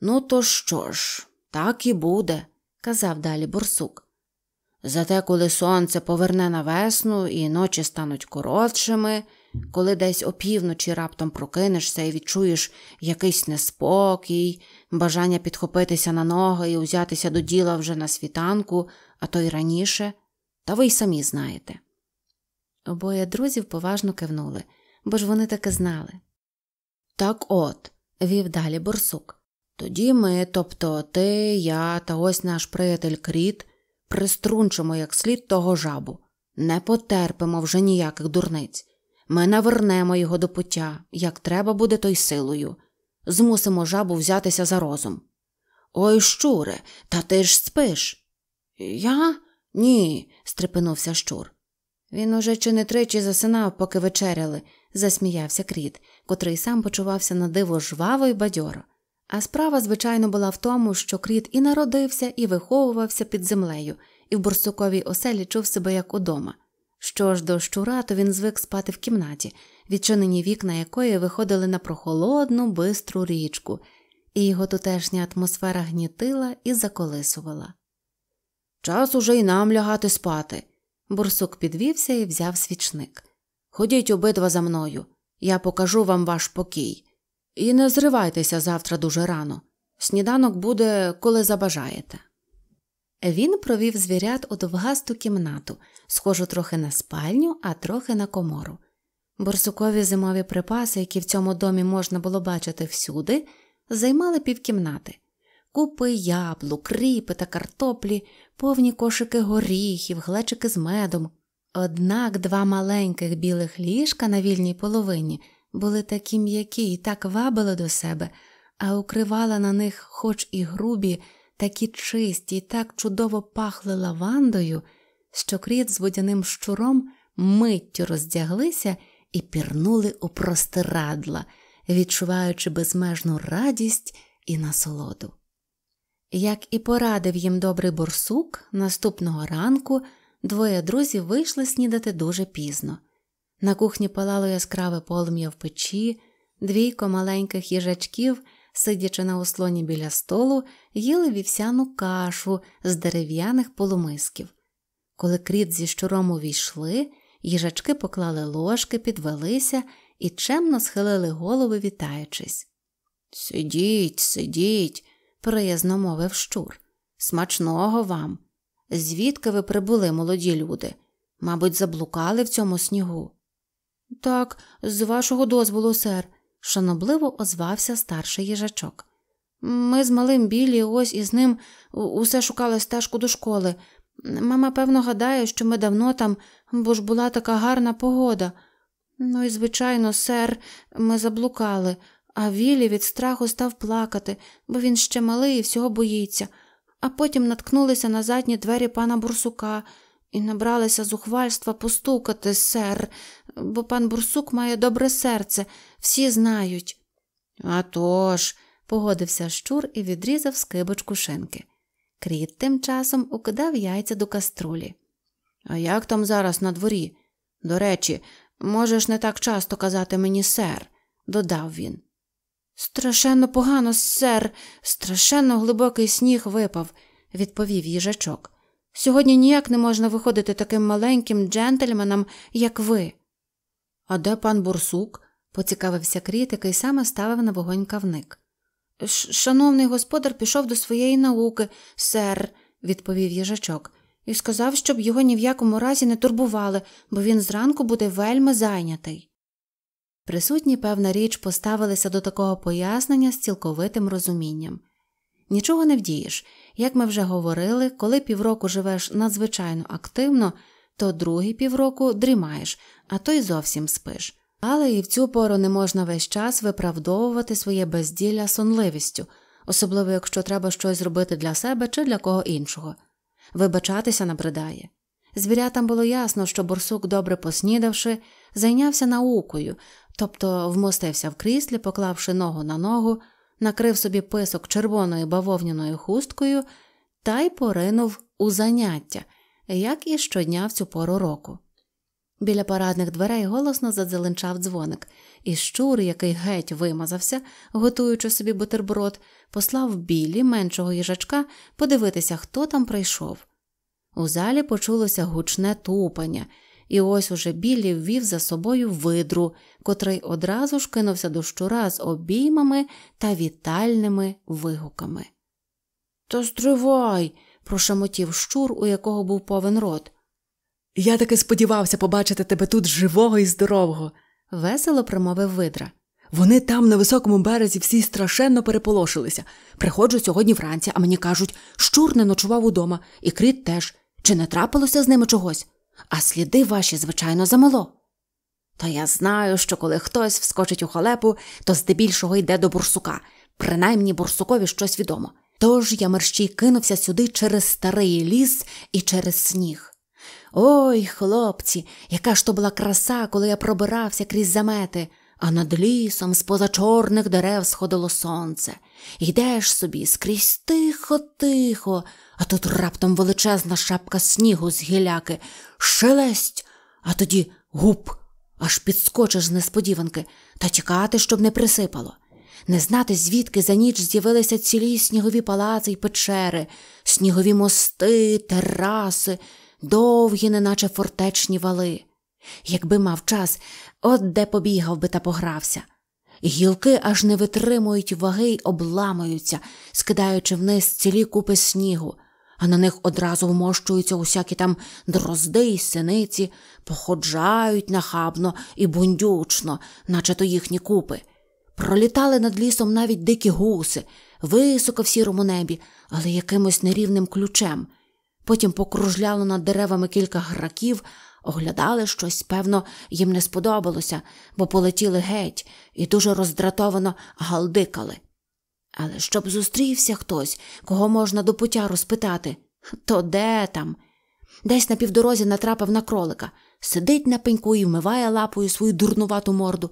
Ну, то що ж, так і буде, казав далі Бурсук. Зате, коли сонце поверне на весну і ночі стануть коротшими. Коли десь опівночі раптом прокинешся і відчуєш якийсь неспокій, бажання підхопитися на ноги і узятися до діла вже на світанку, а то й раніше, та ви й самі знаєте. Обоє друзів поважно кивнули, бо ж вони таке знали. Так от, вів далі борсук, тоді ми, тобто ти, я та ось наш приятель Кріт, приструнчимо як слід того жабу, не потерпимо вже ніяких дурниць. Ми навернемо його до пуття, як треба буде, то й силою. Змусимо жабу взятися за розум. Ой, щуре, та ти ж спиш. Я? Ні, стрепенувся щур. Він уже чи не тричі засинав, поки вечеряли, засміявся кріт, котрий сам почувався на диво жваво й бадьоро. А справа, звичайно, була в тому, що кріт і народився, і виховувався під землею, і в бурсуковій оселі чув себе як удома, що ж до щура, то він звик спати в кімнаті, відчинені вікна якої виходили на прохолодну, бистру річку, і його тутешня атмосфера гнітила і заколисувала. Час уже й нам лягати спати. Бурсук підвівся і взяв свічник. Ходіть обидва за мною, я покажу вам ваш покій. І не зривайтеся завтра дуже рано. Сніданок буде, коли забажаєте. Він провів звірят у довгасту кімнату, схожу трохи на спальню, а трохи на комору. Борсукові зимові припаси, які в цьому домі можна було бачити всюди, займали півкімнати. Купи яблу, кріпи та картоплі, повні кошики горіхів, глечики з медом. Однак два маленьких білих ліжка на вільній половині були такі м'які і так вабили до себе, а укривала на них, хоч і грубі, такі чисті і так чудово пахли лавандою, що кріт з водяним щуром миттю роздяглися і пірнули у простирадла, відчуваючи безмежну радість і насолоду. Як і порадив їм добрий борсук, наступного ранку двоє друзів вийшли снідати дуже пізно. На кухні палало яскраве полум'я в печі, двійко маленьких їжачків сидячи на ослоні біля столу, їли вівсяну кашу з дерев'яних полумисків. Коли кріт зі щуром увійшли, їжачки поклали ложки, підвелися і чемно схилили голови, вітаючись. Сидіть, сидіть, приязно мовив щур. Смачного вам. Звідки ви прибули, молоді люди? Мабуть, заблукали в цьому снігу. Так, з вашого дозволу, сер, шанобливо озвався старший їжачок. Ми з малим білі, ось із ним усе шукали стежку до школи. Мама, певно, гадає, що ми давно там, бо ж була така гарна погода. Ну і, звичайно, сер, ми заблукали, а Вілі від страху став плакати, бо він ще малий і всього боїться, а потім наткнулися на задні двері пана бурсука і набралися зухвальства постукати, сер, бо пан бурсук має добре серце, всі знають. «А тож», – погодився щур і відрізав скибочку шинки. Кріт тим часом укидав яйця до каструлі. А як там зараз на дворі? До речі, можеш не так часто казати мені сер, додав він. Страшенно погано, сер, страшенно глибокий сніг випав, відповів їжачок. Сьогодні ніяк не можна виходити таким маленьким джентльменам, як ви. А де пан бурсук? поцікавився кріт, який саме ставив на вогонь кавник. Шановний господар пішов до своєї науки, сер, відповів їжачок, і сказав, щоб його ні в якому разі не турбували, бо він зранку буде вельми зайнятий. Присутні, певна річ, поставилися до такого пояснення з цілковитим розумінням. Нічого не вдієш. Як ми вже говорили, коли півроку живеш надзвичайно активно, то другий півроку дрімаєш, а то й зовсім спиш. Але і в цю пору не можна весь час виправдовувати своє безділля сонливістю, особливо якщо треба щось зробити для себе чи для кого іншого. Вибачатися набридає. Звірятам було ясно, що борсук, добре поснідавши, зайнявся наукою, тобто вмостився в кріслі, поклавши ногу на ногу, накрив собі писок червоною бавовняною хусткою та й поринув у заняття як і щодня в цю пору року. Біля парадних дверей голосно задзеленчав дзвоник, і щур, який геть вимазався, готуючи собі бутерброд, послав білі меншого їжачка подивитися, хто там прийшов. У залі почулося гучне тупання, і ось уже білі ввів за собою видру, котрий одразу ж кинувся до щура з обіймами та вітальними вигуками. Та стривай прошамотів щур, у якого був повен рот. Я таки сподівався побачити тебе тут живого і здорового, весело промовив видра. Вони там на високому березі всі страшенно переполошилися. Приходжу сьогодні вранці, а мені кажуть, щур не ночував удома, і кріт теж. Чи не трапилося з ними чогось? А сліди ваші, звичайно, замело. То я знаю, що коли хтось вскочить у халепу, то здебільшого йде до бурсука. Принаймні бурсукові щось відомо. Тож я мерщій кинувся сюди через старий ліс і через сніг. Ой, хлопці, яка ж то була краса, коли я пробирався крізь замети, а над лісом з поза чорних дерев сходило сонце. Йдеш собі скрізь тихо, тихо, а тут раптом величезна шапка снігу з гіляки, шелесть, а тоді гуп, аж підскочиш з несподіванки та чекати, щоб не присипало не знати, звідки за ніч з'явилися цілі снігові палаци й печери, снігові мости, тераси, довгі, неначе фортечні вали. Якби мав час, от де побігав би та погрався. Гілки аж не витримують ваги й обламуються, скидаючи вниз цілі купи снігу, а на них одразу вмощуються усякі там дрозди й синиці, походжають нахабно і бундючно, наче то їхні купи. Пролітали над лісом навіть дикі гуси, високо в сірому небі, але якимось нерівним ключем. Потім покружляло над деревами кілька граків, оглядали щось, певно, їм не сподобалося, бо полетіли геть і дуже роздратовано галдикали. Але щоб зустрівся хтось, кого можна до пуття розпитати, то де там? Десь на півдорозі натрапив на кролика, сидить на пеньку і вмиває лапою свою дурнувату морду.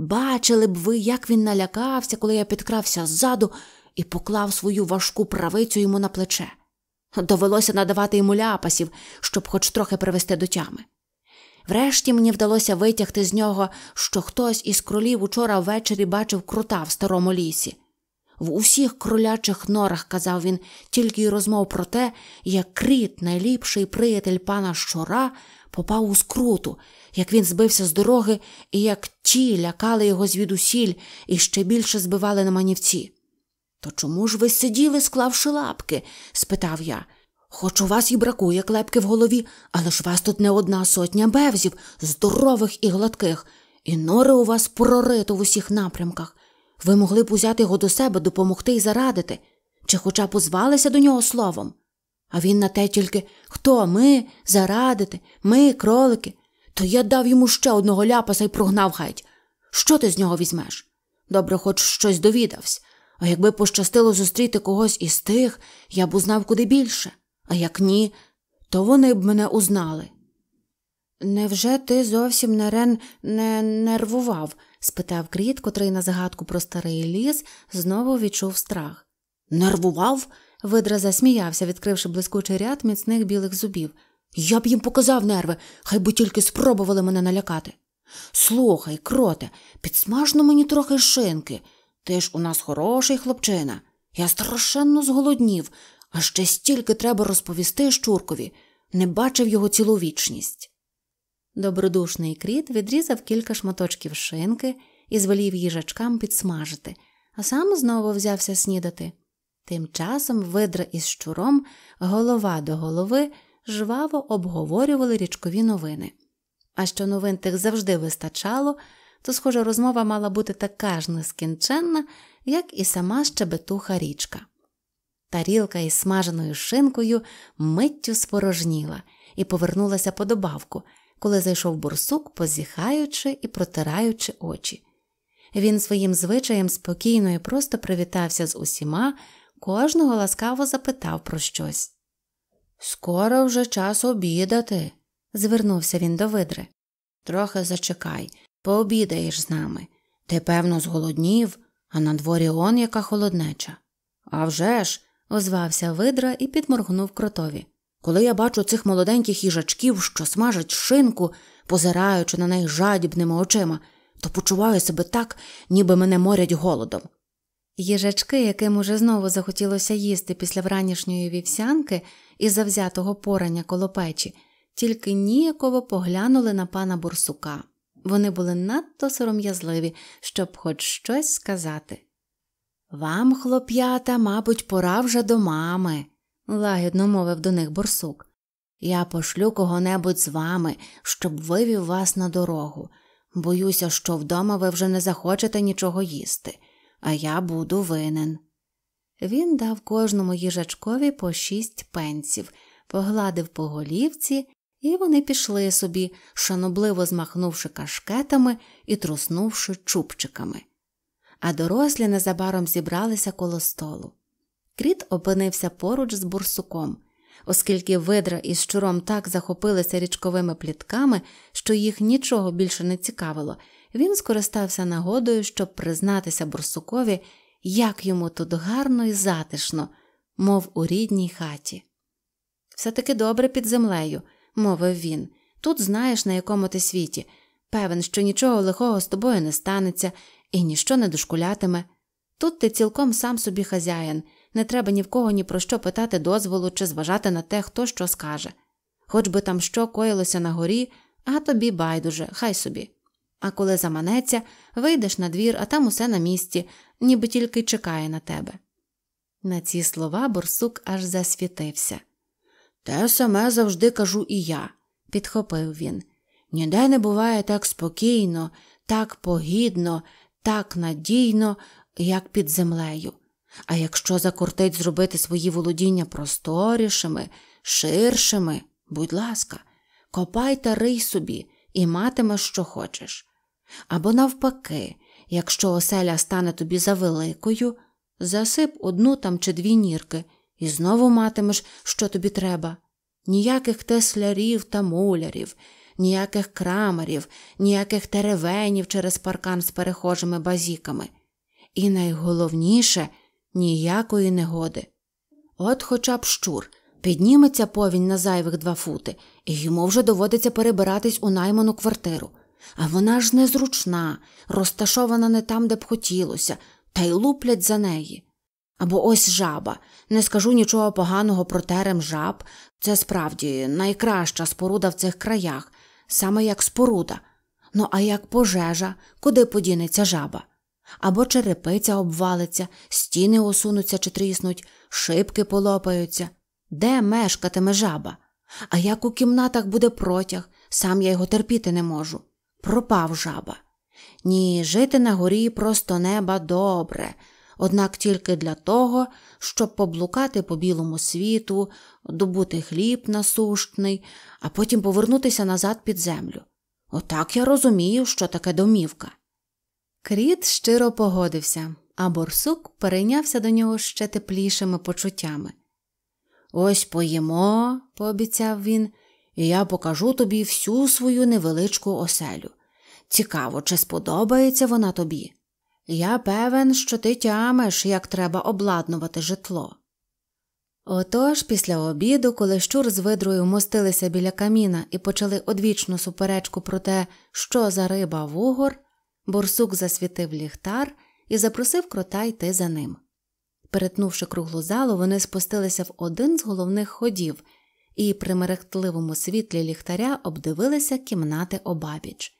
Бачили б ви, як він налякався, коли я підкрався ззаду і поклав свою важку правицю йому на плече. Довелося надавати йому ляпасів, щоб хоч трохи привести до тями. Врешті мені вдалося витягти з нього, що хтось із кролів учора ввечері бачив крута в старому лісі. В усіх кролячих норах, казав він, тільки й розмов про те, як кріт, найліпший приятель пана щора, попав у скруту, як він збився з дороги і як ті лякали його звідусіль і ще більше збивали на манівці. То чому ж ви сиділи, склавши лапки? спитав я. Хоч у вас і бракує клепки в голові, але ж вас тут не одна сотня бевзів, здорових і гладких, і нори у вас прорито в усіх напрямках. Ви могли б узяти його до себе, допомогти і зарадити, чи хоча позвалися до нього словом. А він на те тільки хто ми, зарадити, ми, кролики, то я дав йому ще одного ляпаса і прогнав геть. Що ти з нього візьмеш? Добре, хоч щось довідавсь, А якби пощастило зустріти когось із тих, я б узнав куди більше, а як ні, то вони б мене узнали. Невже ти зовсім Нерен не нервував? спитав кріт, котрий на загадку про старий ліс знову відчув страх. Нервував? видра засміявся, відкривши блискучий ряд міцних білих зубів. Я б їм показав нерви, хай би тільки спробували мене налякати. Слухай, кроте, підсмажно мені трохи шинки. Ти ж у нас хороший хлопчина. Я страшенно зголоднів, а ще стільки треба розповісти Щуркові. Не бачив його цілу вічність. Добродушний кріт відрізав кілька шматочків шинки і звелів їжачкам підсмажити, а сам знову взявся снідати. Тим часом видра із щуром, голова до голови жваво обговорювали річкові новини. А що новин тих завжди вистачало, то, схоже, розмова мала бути така ж нескінченна, як і сама щебетуха річка. Тарілка із смаженою шинкою миттю спорожніла і повернулася по добавку, коли зайшов бурсук, позіхаючи і протираючи очі. Він своїм звичаєм спокійно і просто привітався з усіма, кожного ласкаво запитав про щось. Скоро вже час обідати, звернувся він до видри. Трохи зачекай, пообідаєш з нами. Ти, певно, зголоднів, а на дворі он яка холоднеча. «А вже ж!» – озвався видра і підморгнув кротові. Коли я бачу цих молоденьких їжачків, що смажать шинку, позираючи на неї жадібними очима, то почуваю себе так, ніби мене морять голодом. Їжачки, яким уже знову захотілося їсти після вранішньої вівсянки і завзятого порання коло печі, тільки ніяково поглянули на пана бурсука. Вони були надто сором'язливі, щоб хоч щось сказати. Вам, хлоп'ята, мабуть, пора вже до мами, лагідно мовив до них борсук. Я пошлю кого небудь з вами, щоб вивів вас на дорогу. Боюся, що вдома ви вже не захочете нічого їсти а я буду винен. Він дав кожному їжачкові по шість пенсів, погладив по голівці, і вони пішли собі, шанобливо змахнувши кашкетами і труснувши чубчиками. А дорослі незабаром зібралися коло столу. Кріт опинився поруч з бурсуком, оскільки видра із щуром так захопилися річковими плітками, що їх нічого більше не цікавило, він скористався нагодою, щоб признатися Бурсукові, як йому тут гарно і затишно, мов у рідній хаті. Все таки добре під землею, мовив він. Тут знаєш, на якому ти світі. Певен, що нічого лихого з тобою не станеться і ніщо не дошкулятиме. Тут ти цілком сам собі хазяїн, не треба ні в кого ні про що питати дозволу чи зважати на те, хто що скаже. Хоч би там що коїлося на горі, а тобі байдуже, хай собі. А коли заманеться, вийдеш на двір, а там усе на місці, ніби тільки чекає на тебе. На ці слова борсук аж засвітився. Те саме завжди кажу і я, підхопив він. Ніде не буває так спокійно, так погідно, так надійно, як під землею. А якщо закортить зробити свої володіння просторішими, ширшими, будь ласка, копай та рий собі і матимеш, що хочеш. Або навпаки, якщо оселя стане тобі завеликою, засип одну там чи дві нірки і знову матимеш, що тобі треба. Ніяких теслярів та мулярів, ніяких крамарів, ніяких теревенів через паркан з перехожими базіками. І найголовніше ніякої негоди. От хоча б щур підніметься повінь на зайвих два фути, і йому вже доводиться перебиратись у найману квартиру. А вона ж незручна, розташована не там, де б хотілося, та й луплять за неї. Або ось жаба. Не скажу нічого поганого про терем жаб. Це справді найкраща споруда в цих краях, саме як споруда. Ну, а як пожежа, куди подінеться жаба? Або черепиця обвалиться, стіни осунуться чи тріснуть, шибки полопаються. Де мешкатиме жаба? А як у кімнатах буде протяг, сам я його терпіти не можу. Пропав жаба. Ні, жити на горі просто неба добре, однак тільки для того, щоб поблукати по білому світу, добути хліб насущний, а потім повернутися назад під землю. Отак я розумію, що таке домівка. Кріт щиро погодився, а борсук перейнявся до нього ще теплішими почуттями. Ось поїмо, пообіцяв він, і я покажу тобі всю свою невеличку оселю. Цікаво, чи сподобається вона тобі? Я певен, що ти тямиш, як треба обладнувати житло. Отож, після обіду, коли щур з видрою мостилися біля каміна і почали одвічну суперечку про те, що за риба в угор, борсук засвітив ліхтар і запросив крота йти за ним. Перетнувши круглу залу, вони спустилися в один з головних ходів, і при мерехтливому світлі ліхтаря обдивилися кімнати обабіч.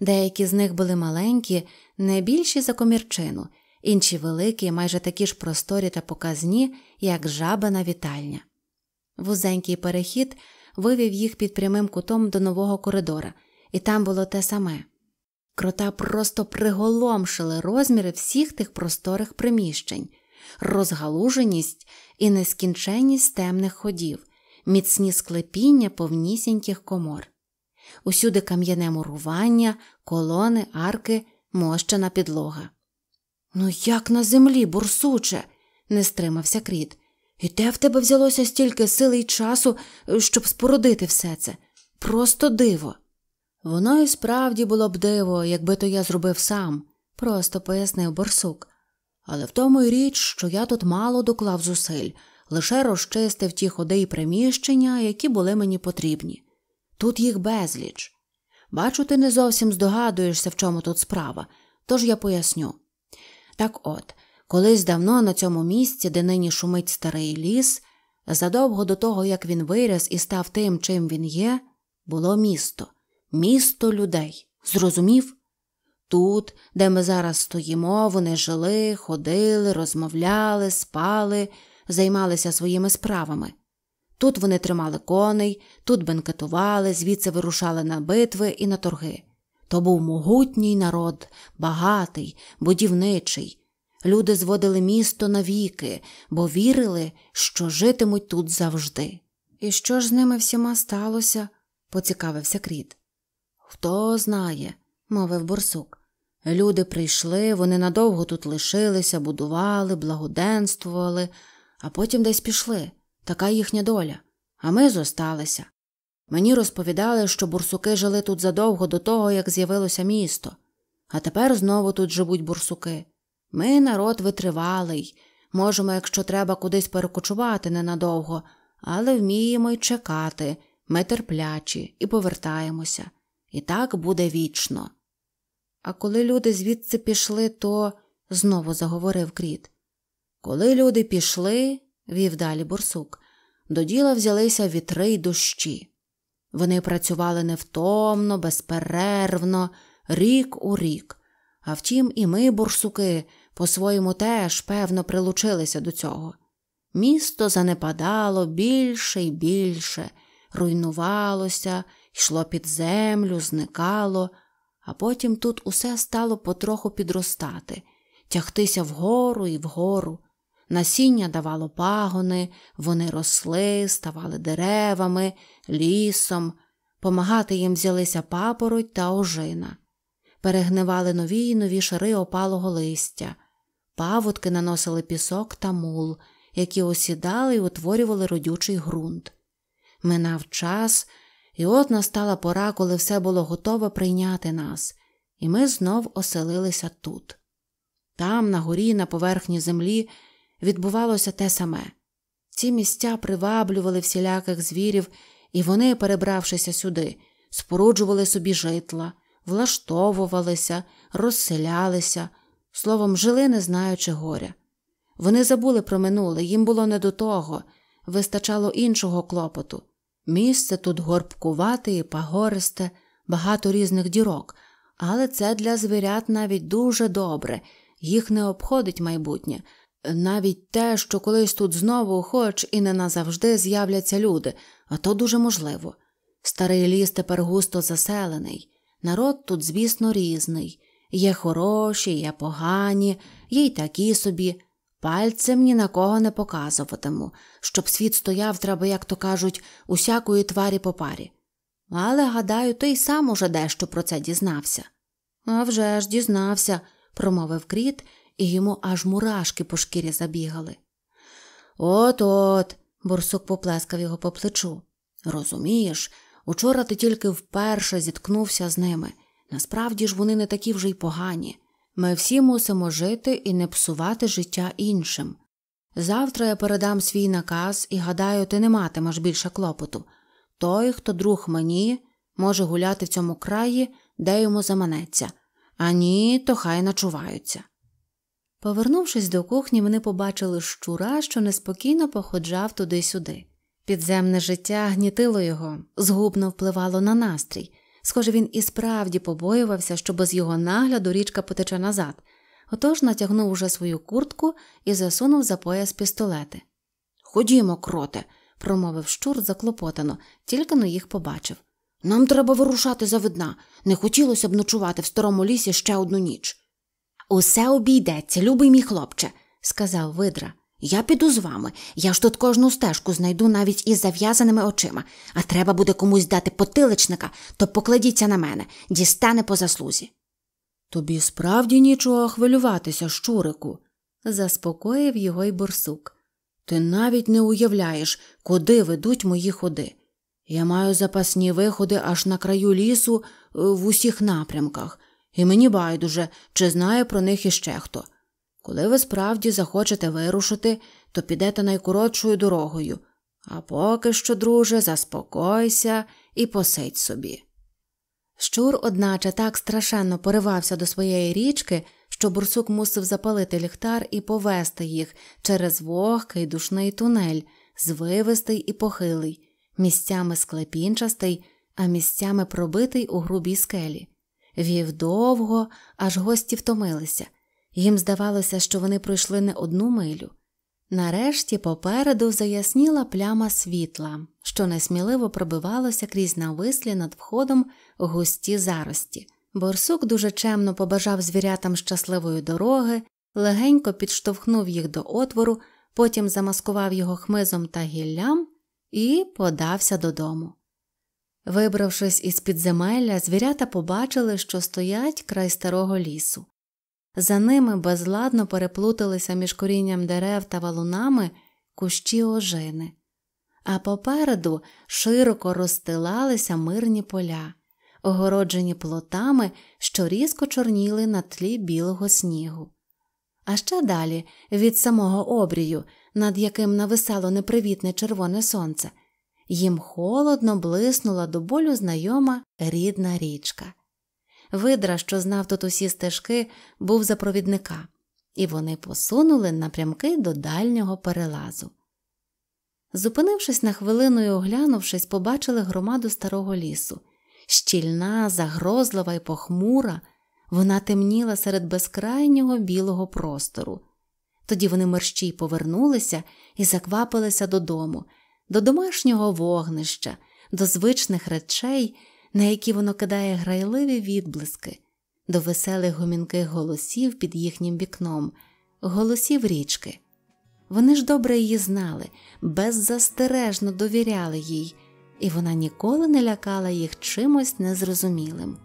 Деякі з них були маленькі, не більші за комірчину, інші великі, майже такі ж просторі та показні, як жабина вітальня. Вузенький перехід вивів їх під прямим кутом до нового коридора, і там було те саме. Крота просто приголомшили розміри всіх тих просторих приміщень, розгалуженість і нескінченність темних ходів, міцні склепіння повнісіньких комор, усюди кам'яне мурування, колони, арки, мощена підлога. Ну, як на землі, бурсуче, не стримався кріт. І де в тебе взялося стільки сили й часу, щоб спорудити все це? Просто диво. Воно і справді було б диво, якби то я зробив сам, просто пояснив борсук. Але в тому й річ, що я тут мало доклав зусиль, лише розчистив ті ходи і приміщення, які були мені потрібні. Тут їх безліч. Бачу, ти не зовсім здогадуєшся, в чому тут справа, тож я поясню. Так от, колись давно на цьому місці, де нині шумить старий ліс, задовго до того, як він виріс і став тим, чим він є, було місто, місто людей. Зрозумів? Тут, де ми зараз стоїмо, вони жили, ходили, розмовляли, спали, займалися своїми справами. Тут вони тримали коней, тут бенкетували, звідси вирушали на битви і на торги. То був могутній народ, багатий, будівничий. Люди зводили місто навіки, бо вірили, що житимуть тут завжди. І що ж з ними всіма сталося? поцікавився кріт. Хто знає, мовив борсук. Люди прийшли, вони надовго тут лишилися, будували, благоденствували, а потім десь пішли така їхня доля. А ми зосталися. Мені розповідали, що бурсуки жили тут задовго до того, як з'явилося місто, а тепер знову тут живуть бурсуки. Ми народ витривалий, можемо, якщо треба, кудись перекочувати ненадовго, але вміємо й чекати, ми терплячі, і повертаємося. І так буде вічно. А коли люди звідси пішли, то знову заговорив кріт. Коли люди пішли, вів далі бурсук, до діла взялися вітри й дощі. Вони працювали невтомно, безперервно, рік у рік. А втім, і ми, бурсуки, по-своєму теж, певно, прилучилися до цього. Місто занепадало більше і більше, руйнувалося, йшло під землю, зникало, а потім тут усе стало потроху підростати, тягтися вгору і вгору. Насіння давало пагони, вони росли, ставали деревами, лісом. Помагати їм взялися папороть та ожина. Перегнивали нові й нові шари опалого листя, паводки наносили пісок та мул, які осідали й утворювали родючий ґрунт. Минав час, і от настала пора, коли все було готове прийняти нас, і ми знов оселилися тут. Там, на горі, на поверхні землі, відбувалося те саме. Ці місця приваблювали всіляких звірів, і вони, перебравшися сюди, споруджували собі житла, влаштовувалися, розселялися, словом, жили, не знаючи горя. Вони забули про минуле, їм було не до того, вистачало іншого клопоту. Місце тут горбкувате і пагористе, багато різних дірок, але це для звірят навіть дуже добре, їх не обходить майбутнє, навіть те, що колись тут знову, хоч і не назавжди, з'являться люди, а то дуже можливо. Старий ліс тепер густо заселений, народ тут, звісно, різний. Є хороші, є погані, є й такі собі. Пальцем ні на кого не показуватиму, щоб світ стояв, треба, як то кажуть, усякої тварі по парі. Але, гадаю, той сам уже дещо про це дізнався. «А вже ж дізнався, промовив кріт і йому аж мурашки по шкірі забігали. От от, борсук поплескав його по плечу. Розумієш, учора ти тільки вперше зіткнувся з ними. Насправді ж вони не такі вже й погані. Ми всі мусимо жити і не псувати життя іншим. Завтра я передам свій наказ і гадаю, ти не матимеш більше клопоту. Той, хто друг мені, може гуляти в цьому краї, де йому заманеться, а ні, то хай начуваються. Повернувшись до кухні, вони побачили щура, що неспокійно походжав туди-сюди. Підземне життя гнітило його, згубно впливало на настрій. Схоже, він і справді побоювався, що без його нагляду річка потече назад, отож натягнув уже свою куртку і засунув за пояс пістолети. Ходімо, кроте, промовив щур заклопотано, тільки но їх побачив. Нам треба вирушати за видна. Не хотілося б ночувати в старому лісі ще одну ніч. Усе обійдеться, любий мій хлопче, сказав видра. Я піду з вами. Я ж тут кожну стежку знайду навіть із зав'язаними очима, а треба буде комусь дати потиличника, то покладіться на мене, дістане по заслузі. Тобі справді нічого хвилюватися, щурику, заспокоїв його й борсук. Ти навіть не уявляєш, куди ведуть мої ходи. Я маю запасні виходи аж на краю лісу е, в усіх напрямках і мені байдуже, чи знає про них іще хто. Коли ви справді захочете вирушити, то підете найкоротшою дорогою, а поки що, друже, заспокойся і посидь собі. Щур, одначе, так страшенно поривався до своєї річки, що бурсук мусив запалити ліхтар і повести їх через вогкий душний тунель, звивистий і похилий, місцями склепінчастий, а місцями пробитий у грубій скелі. Вів довго, аж гості втомилися. Їм здавалося, що вони пройшли не одну милю. Нарешті попереду заясніла пляма світла, що несміливо пробивалося крізь навислі над входом густі зарості. Борсук дуже чемно побажав звірятам щасливої дороги, легенько підштовхнув їх до отвору, потім замаскував його хмизом та гіллям і подався додому. Вибравшись із підземелля, звірята побачили, що стоять край старого лісу. За ними безладно переплуталися між корінням дерев та валунами кущі ожини, а попереду широко розстилалися мирні поля, огороджені плотами, що різко чорніли на тлі білого снігу. А ще далі, від самого обрію, над яким нависало непривітне червоне сонце, їм холодно блиснула до болю знайома рідна річка. Видра, що знав тут усі стежки, був за провідника, і вони посунули напрямки до дальнього перелазу. Зупинившись на хвилину і оглянувшись, побачили громаду старого лісу. Щільна, загрозлива і похмура, вона темніла серед безкрайнього білого простору. Тоді вони мерщій повернулися і заквапилися додому, до домашнього вогнища, до звичних речей, на які воно кидає грайливі відблиски, до веселих гомінких голосів під їхнім вікном, голосів річки. Вони ж добре її знали, беззастережно довіряли їй, і вона ніколи не лякала їх чимось незрозумілим.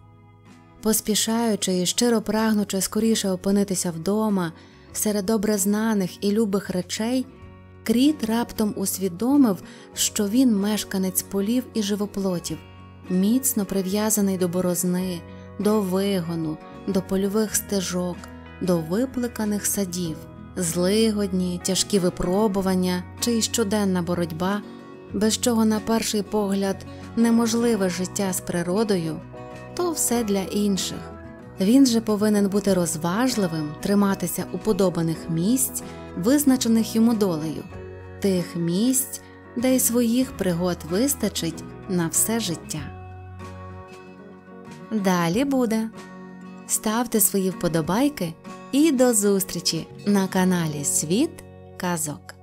Поспішаючи і щиро прагнучи скоріше опинитися вдома, серед добре знаних і любих речей. Кріт раптом усвідомив, що він мешканець полів і живоплотів, міцно прив'язаний до борозни, до вигону, до польових стежок, до випликаних садів, злигодні, тяжкі випробування чи й щоденна боротьба, без чого, на перший погляд, неможливе життя з природою, то все для інших. Він же повинен бути розважливим, триматися уподобаних місць визначених йому долею, тих місць, де й своїх пригод вистачить на все життя. Далі буде. Ставте свої вподобайки і до зустрічі на каналі Світ Казок.